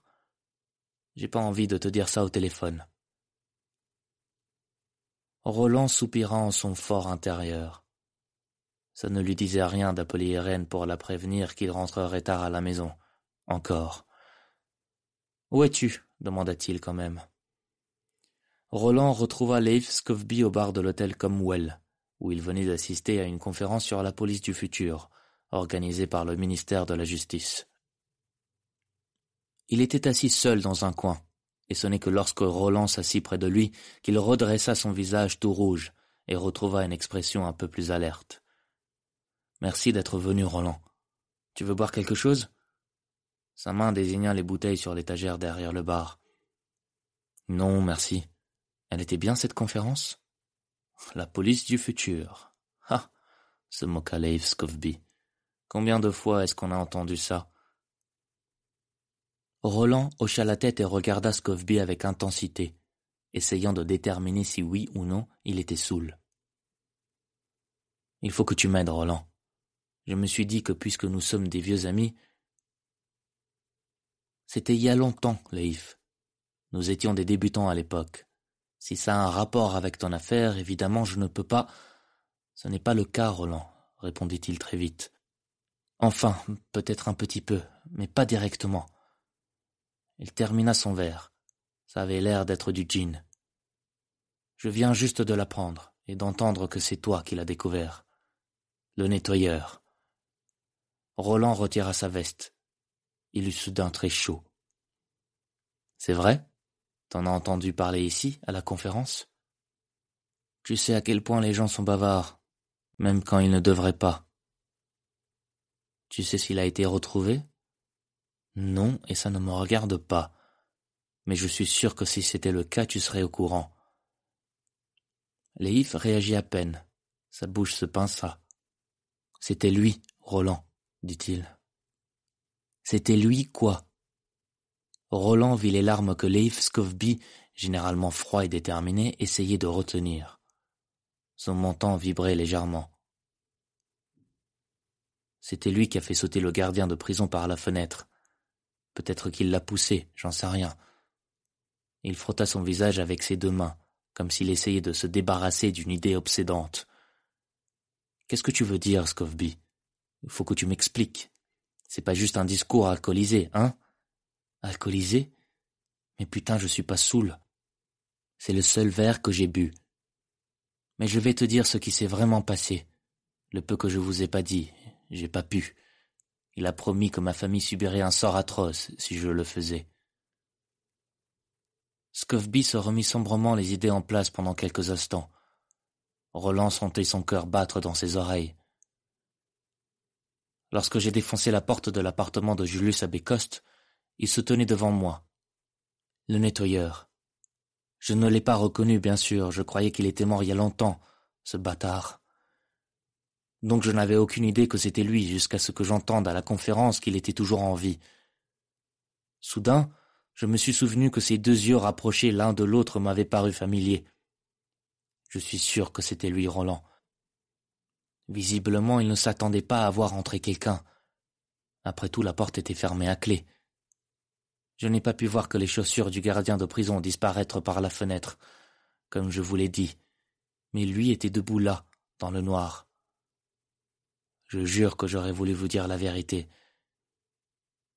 A: J'ai pas envie de te dire ça au téléphone. Roland soupira en son fort intérieur. Ça ne lui disait rien d'appeler Irène pour la prévenir qu'il rentrerait tard à la maison encore. Où es-tu demanda-t-il quand même. Roland retrouva Leif Scovby au bar de l'hôtel Comwell, où il venait d'assister à une conférence sur la police du futur, organisée par le ministère de la Justice. Il était assis seul dans un coin, et ce n'est que lorsque Roland s'assit près de lui qu'il redressa son visage tout rouge et retrouva une expression un peu plus alerte. Merci d'être venu, Roland. Tu veux boire quelque chose sa main désigna les bouteilles sur l'étagère derrière le bar. Non, merci. Elle était bien cette conférence La police du futur. Ah se moqua Leif Scovby. Combien de fois est-ce qu'on a entendu ça Roland hocha la tête et regarda Scovby avec intensité, essayant de déterminer si oui ou non il était saoul. Il faut que tu m'aides, Roland. Je me suis dit que puisque nous sommes des vieux amis, c'était il y a longtemps, Leif. Nous étions des débutants à l'époque. Si ça a un rapport avec ton affaire, évidemment, je ne peux pas. Ce n'est pas le cas, Roland, répondit-il très vite. Enfin, peut-être un petit peu, mais pas directement. Il termina son verre. Ça avait l'air d'être du gin. Je viens juste de l'apprendre et d'entendre que c'est toi qui l'as découvert. Le nettoyeur. Roland retira sa veste. Il eut soudain très chaud. C'est vrai T'en as entendu parler ici, à la conférence Tu sais à quel point les gens sont bavards, même quand ils ne devraient pas. Tu sais s'il a été retrouvé Non, et ça ne me regarde pas. Mais je suis sûr que si c'était le cas, tu serais au courant. Leif réagit à peine. Sa bouche se pinça. C'était lui, Roland, dit-il. C'était lui quoi Roland vit les larmes que Leif Scovby, généralement froid et déterminé, essayait de retenir. Son menton vibrait légèrement. C'était lui qui a fait sauter le gardien de prison par la fenêtre. Peut-être qu'il l'a poussé, j'en sais rien. Il frotta son visage avec ses deux mains, comme s'il essayait de se débarrasser d'une idée obsédante. Qu'est-ce que tu veux dire, Scovby Il faut que tu m'expliques. C'est pas juste un discours alcoolisé, hein Alcoolisé Mais putain, je suis pas saoul. C'est le seul verre que j'ai bu. Mais je vais te dire ce qui s'est vraiment passé. Le peu que je vous ai pas dit, j'ai pas pu. Il a promis que ma famille subirait un sort atroce si je le faisais. Scoffby se remit sombrement les idées en place pendant quelques instants. Roland sentait son cœur battre dans ses oreilles. Lorsque j'ai défoncé la porte de l'appartement de Julius à Bécoste, il se tenait devant moi. Le nettoyeur. Je ne l'ai pas reconnu, bien sûr, je croyais qu'il était mort il y a longtemps, ce bâtard. Donc je n'avais aucune idée que c'était lui jusqu'à ce que j'entende à la conférence qu'il était toujours en vie. Soudain, je me suis souvenu que ces deux yeux rapprochés l'un de l'autre m'avaient paru familiers. Je suis sûr que c'était lui, Roland. Visiblement, il ne s'attendait pas à voir entrer quelqu'un. Après tout, la porte était fermée à clé. Je n'ai pas pu voir que les chaussures du gardien de prison disparaître par la fenêtre, comme je vous l'ai dit. Mais lui était debout là, dans le noir. Je jure que j'aurais voulu vous dire la vérité.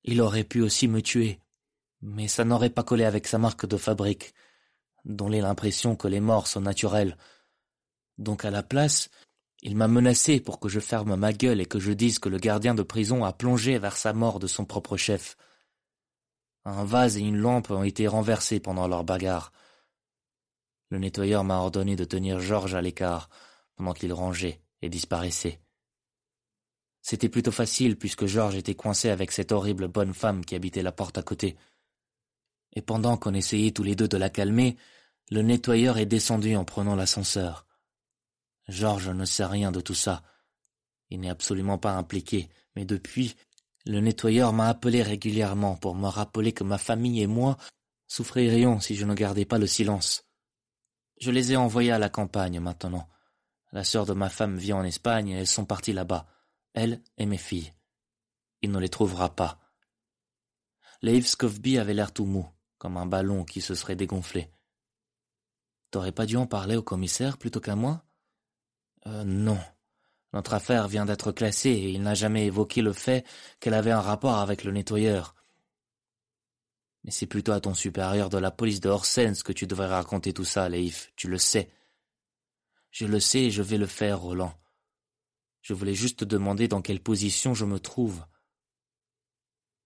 A: Il aurait pu aussi me tuer, mais ça n'aurait pas collé avec sa marque de fabrique, dont l'est l'impression que les morts sont naturels. Donc à la place, il m'a menacé pour que je ferme ma gueule et que je dise que le gardien de prison a plongé vers sa mort de son propre chef. Un vase et une lampe ont été renversés pendant leur bagarre. Le nettoyeur m'a ordonné de tenir Georges à l'écart pendant qu'il rangeait et disparaissait. C'était plutôt facile puisque Georges était coincé avec cette horrible bonne femme qui habitait la porte à côté. Et pendant qu'on essayait tous les deux de la calmer, le nettoyeur est descendu en prenant l'ascenseur. Georges ne sait rien de tout ça. Il n'est absolument pas impliqué, mais depuis, le nettoyeur m'a appelé régulièrement pour me rappeler que ma famille et moi souffririons si je ne gardais pas le silence. Je les ai envoyés à la campagne maintenant. La sœur de ma femme vit en Espagne et elles sont parties là-bas, elle et mes filles. Il ne les trouvera pas. Leif avait l'air tout mou, comme un ballon qui se serait dégonflé. T'aurais pas dû en parler au commissaire plutôt qu'à moi? Euh, non. Notre affaire vient d'être classée et il n'a jamais évoqué le fait qu'elle avait un rapport avec le nettoyeur. Mais c'est plutôt à ton supérieur de la police de Horsens que tu devrais raconter tout ça, Leif, tu le sais. Je le sais et je vais le faire, Roland. Je voulais juste te demander dans quelle position je me trouve.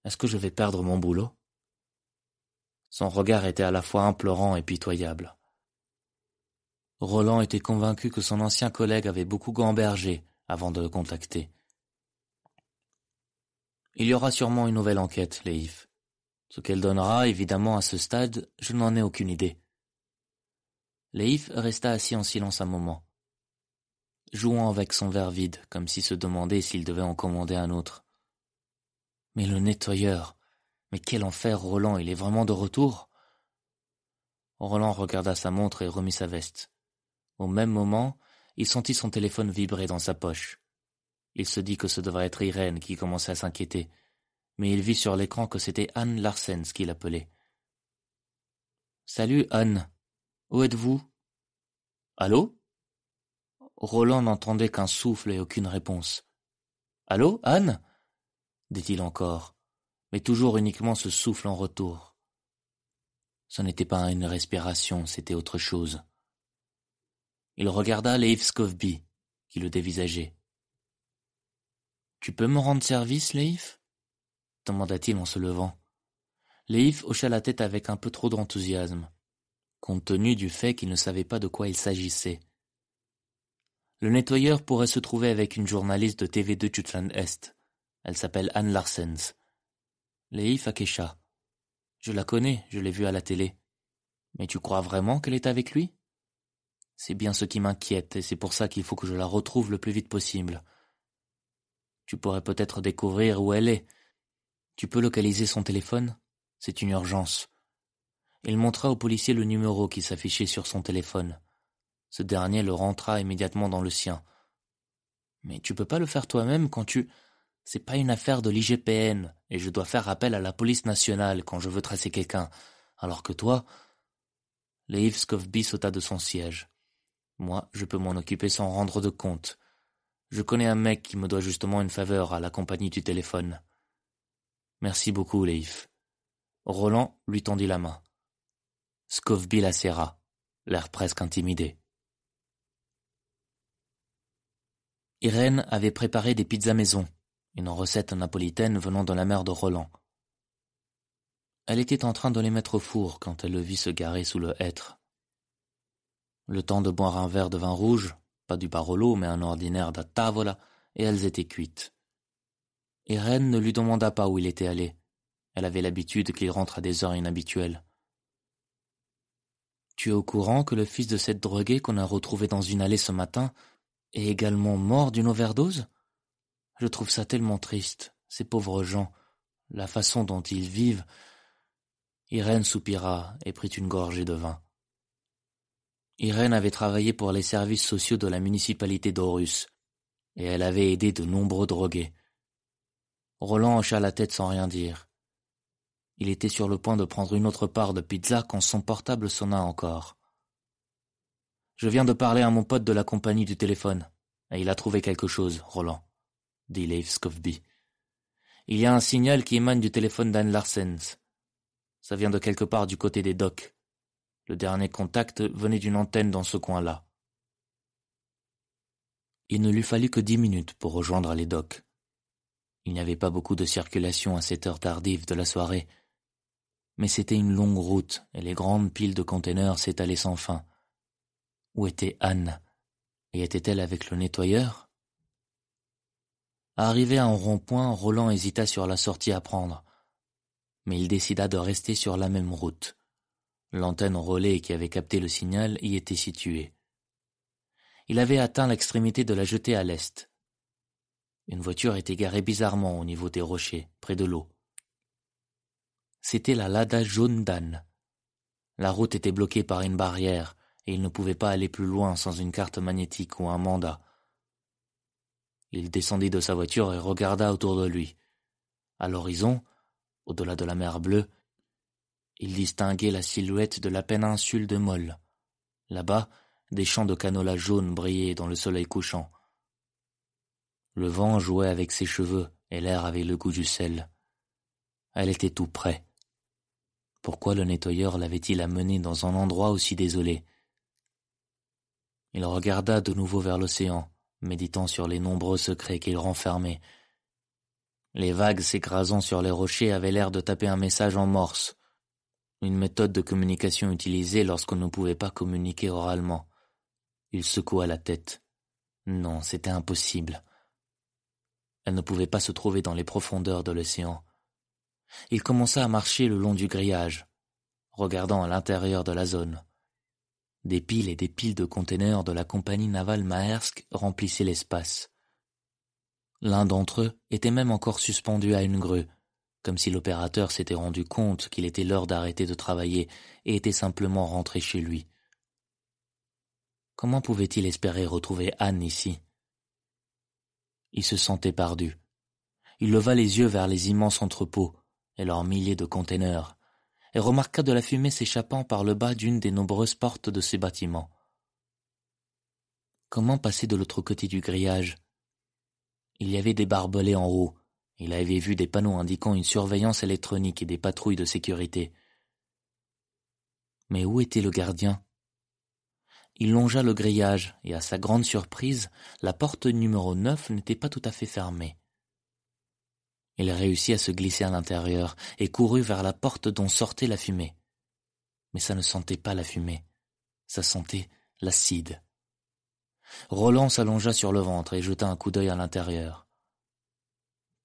A: Est-ce que je vais perdre mon boulot Son regard était à la fois implorant et pitoyable. Roland était convaincu que son ancien collègue avait beaucoup gambergé avant de le contacter. Il y aura sûrement une nouvelle enquête, Leif. Ce qu'elle donnera, évidemment, à ce stade, je n'en ai aucune idée. Leif resta assis en silence un moment, jouant avec son verre vide, comme s'il se demandait s'il devait en commander un autre. Mais le nettoyeur. Mais quel enfer, Roland, il est vraiment de retour? Roland regarda sa montre et remit sa veste. Au même moment, il sentit son téléphone vibrer dans sa poche. Il se dit que ce devrait être Irène qui commençait à s'inquiéter, mais il vit sur l'écran que c'était Anne Larsens qui l'appelait. Salut Anne, où êtes-vous Allô Roland n'entendait qu'un souffle et aucune réponse. Allô, Anne dit-il encore, mais toujours uniquement ce souffle en retour. Ce n'était pas une respiration, c'était autre chose. Il regarda Leif Scovby, qui le dévisageait. Tu peux me rendre service, Leif demanda-t-il en se levant. Leif hocha la tête avec un peu trop d'enthousiasme, compte tenu du fait qu'il ne savait pas de quoi il s'agissait. Le nettoyeur pourrait se trouver avec une journaliste de TV2 Jutland Est. Elle s'appelle Anne Larsens. Leif akécha. « Je la connais, je l'ai vue à la télé. Mais tu crois vraiment qu'elle est avec lui c'est bien ce qui m'inquiète, et c'est pour ça qu'il faut que je la retrouve le plus vite possible. Tu pourrais peut-être découvrir où elle est. Tu peux localiser son téléphone C'est une urgence. Il montra au policier le numéro qui s'affichait sur son téléphone. Ce dernier le rentra immédiatement dans le sien. Mais tu peux pas le faire toi-même quand tu. C'est pas une affaire de l'IGPN, et je dois faire appel à la police nationale quand je veux tracer quelqu'un, alors que toi. Leif Scovby sauta de son siège. Moi, je peux m'en occuper sans rendre de compte. Je connais un mec qui me doit justement une faveur à la compagnie du téléphone. Merci beaucoup, Leif. Roland lui tendit la main. Scovby la serra, l'air presque intimidé. Irène avait préparé des pizzas maison, une recette napolitaine venant de la mère de Roland. Elle était en train de les mettre au four quand elle le vit se garer sous le hêtre. Le temps de boire un verre de vin rouge, pas du Barolo, mais un ordinaire da tavola, et elles étaient cuites. Irène ne lui demanda pas où il était allé. Elle avait l'habitude qu'il rentre à des heures inhabituelles. Tu es au courant que le fils de cette droguée qu'on a retrouvé dans une allée ce matin est également mort d'une overdose Je trouve ça tellement triste, ces pauvres gens, la façon dont ils vivent. Irène soupira et prit une gorgée de vin. Irène avait travaillé pour les services sociaux de la municipalité d'Horus, et elle avait aidé de nombreux drogués. Roland hocha la tête sans rien dire. Il était sur le point de prendre une autre part de pizza quand son portable sonna encore. Je viens de parler à mon pote de la compagnie du téléphone, et il a trouvé quelque chose, Roland, dit Leif Scovby. Il y a un signal qui émane du téléphone d'Anne Larsens. Ça vient de quelque part du côté des docks. Le dernier contact venait d'une antenne dans ce coin-là. Il ne lui fallut que dix minutes pour rejoindre les docks. Il n'y avait pas beaucoup de circulation à cette heure tardive de la soirée, mais c'était une longue route et les grandes piles de conteneurs s'étalaient sans fin. Où était Anne Et était-elle avec le nettoyeur Arrivé à un rond-point, Roland hésita sur la sortie à prendre, mais il décida de rester sur la même route. L'antenne relais qui avait capté le signal y était située. Il avait atteint l'extrémité de la jetée à l'est. Une voiture était garée bizarrement au niveau des rochers, près de l'eau. C'était la Lada jaune d'Anne. La route était bloquée par une barrière et il ne pouvait pas aller plus loin sans une carte magnétique ou un mandat. Il descendit de sa voiture et regarda autour de lui. À l'horizon, au-delà de la mer bleue, il distinguait la silhouette de la péninsule de Molle. Là-bas, des champs de canola jaune brillaient dans le soleil couchant. Le vent jouait avec ses cheveux et l'air avait le goût du sel. Elle était tout près. Pourquoi le nettoyeur l'avait-il amenée dans un endroit aussi désolé Il regarda de nouveau vers l'océan, méditant sur les nombreux secrets qu'il renfermait. Les vagues s'écrasant sur les rochers avaient l'air de taper un message en morse une méthode de communication utilisée lorsqu'on ne pouvait pas communiquer oralement. Il secoua la tête. Non, c'était impossible. Elle ne pouvait pas se trouver dans les profondeurs de l'océan. Il commença à marcher le long du grillage, regardant à l'intérieur de la zone. Des piles et des piles de conteneurs de la compagnie navale Maersk remplissaient l'espace. L'un d'entre eux était même encore suspendu à une grue, comme si l'opérateur s'était rendu compte qu'il était l'heure d'arrêter de travailler et était simplement rentré chez lui. Comment pouvait-il espérer retrouver Anne ici Il se sentait perdu. Il leva les yeux vers les immenses entrepôts et leurs milliers de containers, et remarqua de la fumée s'échappant par le bas d'une des nombreuses portes de ces bâtiments. Comment passer de l'autre côté du grillage Il y avait des barbelés en haut, il avait vu des panneaux indiquant une surveillance électronique et des patrouilles de sécurité. Mais où était le gardien Il longea le grillage, et à sa grande surprise, la porte numéro 9 n'était pas tout à fait fermée. Il réussit à se glisser à l'intérieur et courut vers la porte dont sortait la fumée. Mais ça ne sentait pas la fumée, ça sentait l'acide. Roland s'allongea sur le ventre et jeta un coup d'œil à l'intérieur.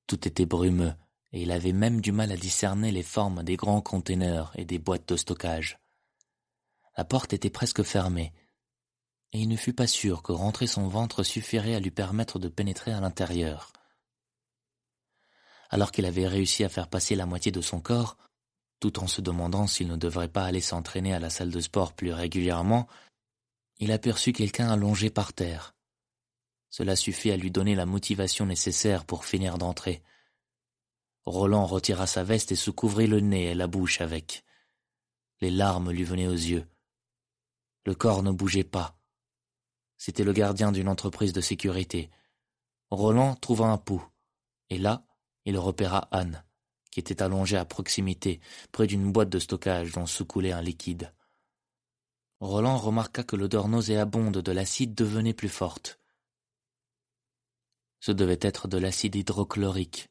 A: Tout était brumeux, et il avait même du mal à discerner les formes des grands conteneurs et des boîtes de stockage. La porte était presque fermée, et il ne fut pas sûr que rentrer son ventre suffirait à lui permettre de pénétrer à l'intérieur. Alors qu'il avait réussi à faire passer la moitié de son corps, tout en se demandant s'il ne devrait pas aller s'entraîner à la salle de sport plus régulièrement, il aperçut quelqu'un allongé par terre, cela suffit à lui donner la motivation nécessaire pour finir d'entrer. Roland retira sa veste et se couvrit le nez et la bouche avec. Les larmes lui venaient aux yeux. Le corps ne bougeait pas. C'était le gardien d'une entreprise de sécurité. Roland trouva un pouls, et là, il repéra Anne, qui était allongée à proximité, près d'une boîte de stockage dont sous-coulait un liquide. Roland remarqua que l'odeur nauséabonde de l'acide devenait plus forte. Ce devait être de l'acide hydrochlorique.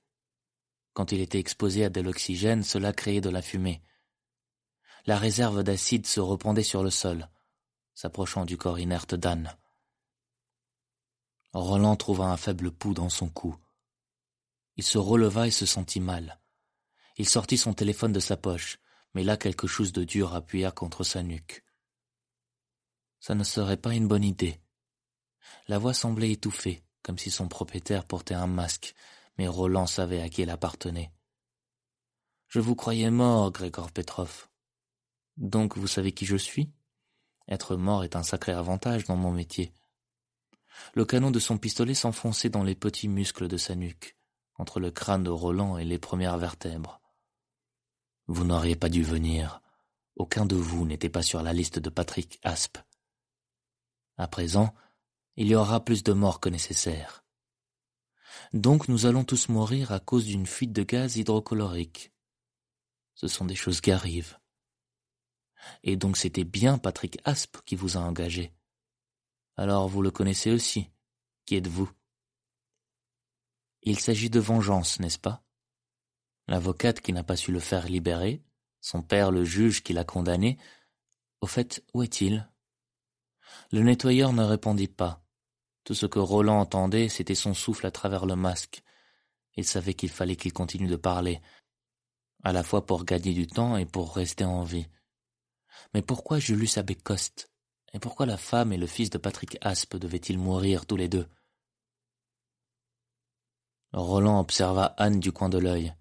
A: Quand il était exposé à de l'oxygène, cela créait de la fumée. La réserve d'acide se reprendait sur le sol, s'approchant du corps inerte d'Anne. Roland trouva un faible pouls dans son cou. Il se releva et se sentit mal. Il sortit son téléphone de sa poche, mais là quelque chose de dur appuya contre sa nuque. Ça ne serait pas une bonne idée. La voix semblait étouffée comme si son propriétaire portait un masque, mais Roland savait à qui il appartenait. Je vous croyais mort, Grégor Petrov. Donc vous savez qui je suis Être mort est un sacré avantage dans mon métier. Le canon de son pistolet s'enfonçait dans les petits muscles de sa nuque, entre le crâne de Roland et les premières vertèbres. Vous n'auriez pas dû venir. Aucun de vous n'était pas sur la liste de Patrick Asp. » À présent, il y aura plus de morts que nécessaire. Donc nous allons tous mourir à cause d'une fuite de gaz hydrocolorique. Ce sont des choses qui arrivent. Et donc c'était bien Patrick Asp qui vous a engagé. Alors vous le connaissez aussi. Qui êtes-vous Il s'agit de vengeance, n'est-ce pas L'avocate qui n'a pas su le faire libérer, son père le juge qui l'a condamné. Au fait, où est-il Le nettoyeur ne répondit pas. Tout ce que Roland entendait, c'était son souffle à travers le masque. Il savait qu'il fallait qu'il continue de parler, à la fois pour gagner du temps et pour rester en vie. Mais pourquoi Julius Abécoste Et pourquoi la femme et le fils de Patrick Aspe devaient-ils mourir tous les deux Roland observa Anne du coin de l'œil.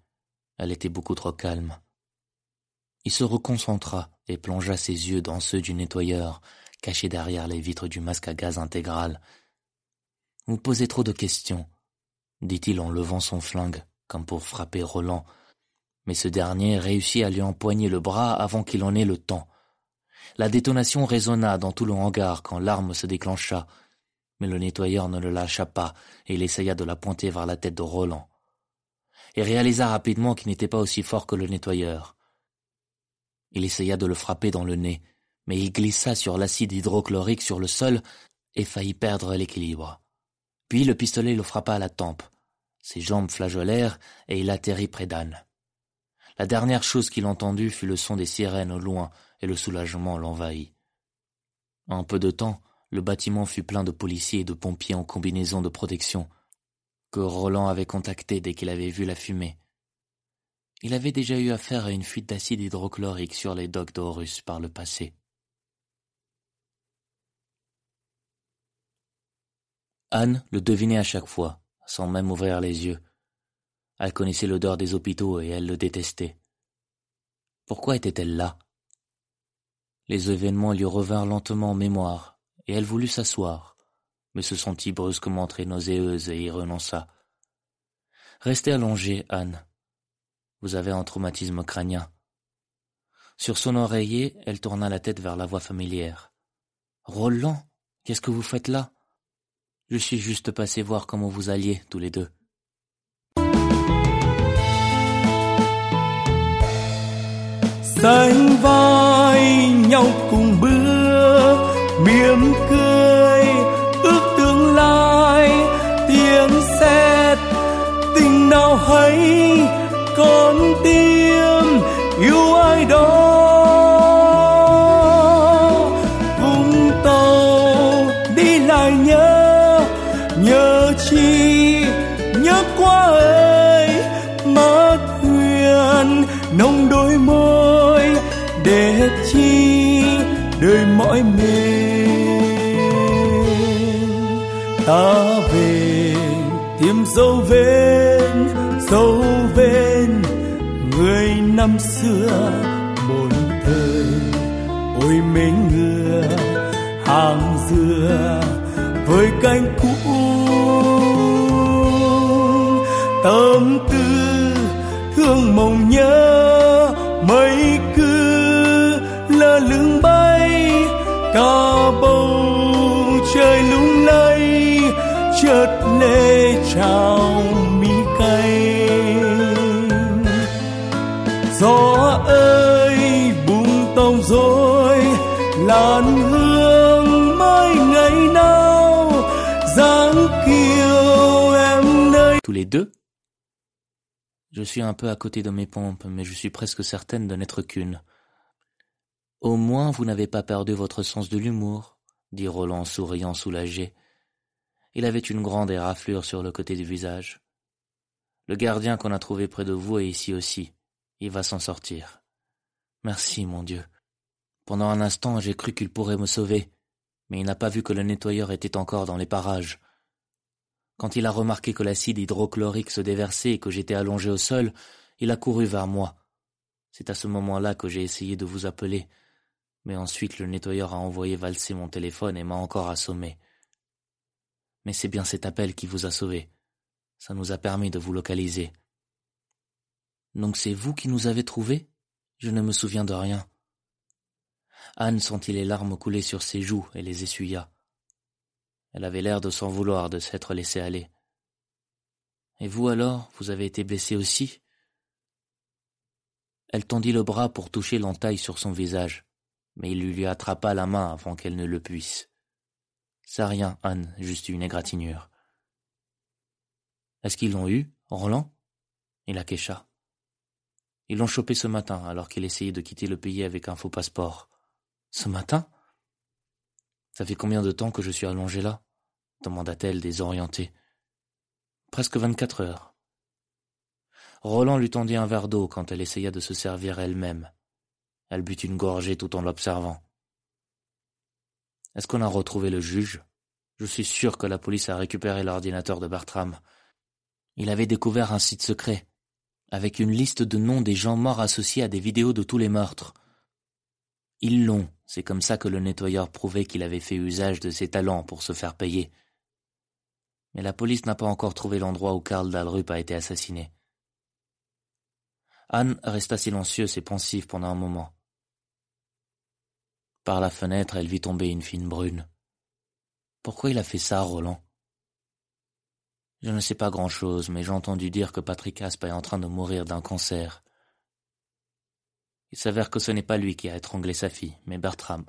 A: Elle était beaucoup trop calme. Il se reconcentra et plongea ses yeux dans ceux du nettoyeur, caché derrière les vitres du masque à gaz intégral, vous posez trop de questions, dit-il en levant son flingue, comme pour frapper Roland, mais ce dernier réussit à lui empoigner le bras avant qu'il en ait le temps. La détonation résonna dans tout le hangar quand l'arme se déclencha, mais le nettoyeur ne le lâcha pas et il essaya de la pointer vers la tête de Roland. Il réalisa rapidement qu'il n'était pas aussi fort que le nettoyeur. Il essaya de le frapper dans le nez, mais il glissa sur l'acide hydrochlorique sur le sol et faillit perdre l'équilibre. Puis le pistolet le frappa à la tempe. Ses jambes flageolèrent et il atterrit près d'Anne. La dernière chose qu'il entendit fut le son des sirènes au loin et le soulagement l'envahit. En peu de temps, le bâtiment fut plein de policiers et de pompiers en combinaison de protection, que Roland avait contacté dès qu'il avait vu la fumée. Il avait déjà eu affaire à une fuite d'acide hydrochlorique sur les docks d'Horus par le passé. Anne le devinait à chaque fois, sans même ouvrir les yeux. Elle connaissait l'odeur des hôpitaux et elle le détestait. Pourquoi était-elle là Les événements lui revinrent lentement en mémoire, et elle voulut s'asseoir, mais se sentit brusquement très nauséeuse et y renonça. Restez allongée, Anne. Vous avez un traumatisme crânien. Sur son oreiller, elle tourna la tête vers la voix familière. Roland, qu'est-ce que vous faites là je suis juste passé voir comment vous alliez, tous les deux.
B: dấu vết dấu vết người năm xưa một thời ôi mấy ngựa hàng dừa với cánh cũ
A: tous les deux je suis un peu à côté de mes pompes mais je suis presque certaine de n'être qu'une au moins vous n'avez pas perdu votre sens de l'humour dit Roland souriant soulagé il avait une grande éraflure sur le côté du visage. Le gardien qu'on a trouvé près de vous est ici aussi. Il va s'en sortir. Merci, mon Dieu. Pendant un instant, j'ai cru qu'il pourrait me sauver, mais il n'a pas vu que le nettoyeur était encore dans les parages. Quand il a remarqué que l'acide hydrochlorique se déversait et que j'étais allongé au sol, il a couru vers moi. C'est à ce moment-là que j'ai essayé de vous appeler, mais ensuite le nettoyeur a envoyé valser mon téléphone et m'a encore assommé. Mais c'est bien cet appel qui vous a sauvé. Ça nous a permis de vous localiser. Donc c'est vous qui nous avez trouvés Je ne me souviens de rien. Anne sentit les larmes couler sur ses joues et les essuya. Elle avait l'air de s'en vouloir de s'être laissée aller. Et vous alors, vous avez été blessé aussi Elle tendit le bras pour toucher l'entaille sur son visage, mais il lui attrapa la main avant qu'elle ne le puisse. Ça rien, Anne, juste une égratignure. Est-ce qu'ils l'ont eu, Roland Il la Ils l'ont chopé ce matin, alors qu'il essayait de quitter le pays avec un faux passeport. Ce matin Ça fait combien de temps que je suis allongé là demanda-t-elle désorientée. Presque vingt-quatre heures. Roland lui tendit un verre d'eau quand elle essaya de se servir elle-même. Elle but une gorgée tout en l'observant. Est-ce qu'on a retrouvé le juge Je suis sûr que la police a récupéré l'ordinateur de Bartram. Il avait découvert un site secret, avec une liste de noms des gens morts associés à des vidéos de tous les meurtres. Ils l'ont, c'est comme ça que le nettoyeur prouvait qu'il avait fait usage de ses talents pour se faire payer. Mais la police n'a pas encore trouvé l'endroit où Karl Dalrup a été assassiné. Anne resta silencieuse et pensive pendant un moment. Par la fenêtre, elle vit tomber une fine brune. Pourquoi il a fait ça, Roland Je ne sais pas grand-chose, mais j'ai entendu dire que Patrick Aspa est en train de mourir d'un cancer. Il s'avère que ce n'est pas lui qui a étranglé sa fille, mais Bertram.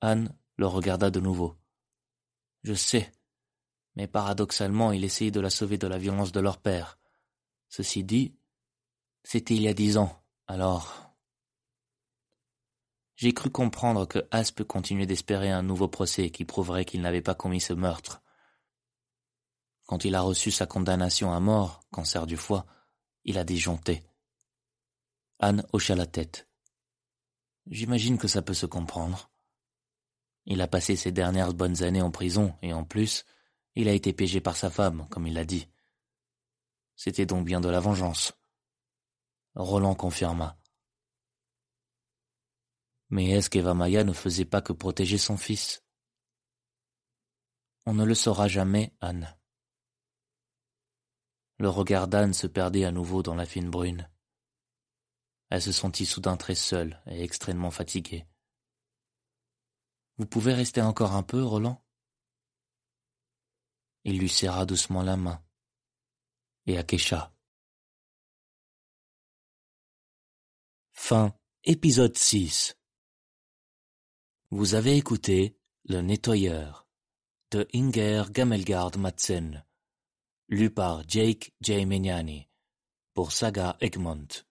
A: Anne le regarda de nouveau. Je sais, mais paradoxalement, il essayait de la sauver de la violence de leur père. Ceci dit, c'était il y a dix ans, alors j'ai cru comprendre que Aspe continuait d'espérer un nouveau procès qui prouverait qu'il n'avait pas commis ce meurtre. Quand il a reçu sa condamnation à mort, cancer du foie, il a déjoué. Anne hocha la tête. J'imagine que ça peut se comprendre. Il a passé ses dernières bonnes années en prison et en plus, il a été pégé par sa femme, comme il l'a dit. C'était donc bien de la vengeance. Roland confirma. Mais est-ce Maya ne faisait pas que protéger son fils On ne le saura jamais, Anne. Le regard d'Anne se perdait à nouveau dans la fine brune. Elle se sentit soudain très seule et extrêmement fatiguée. Vous pouvez rester encore un peu, Roland Il lui serra doucement la main et Akécha. Fin épisode 6 vous avez écouté Le Nettoyeur de Inger Gamelgard Madsen, lu par Jake Meniani pour Saga Egmont.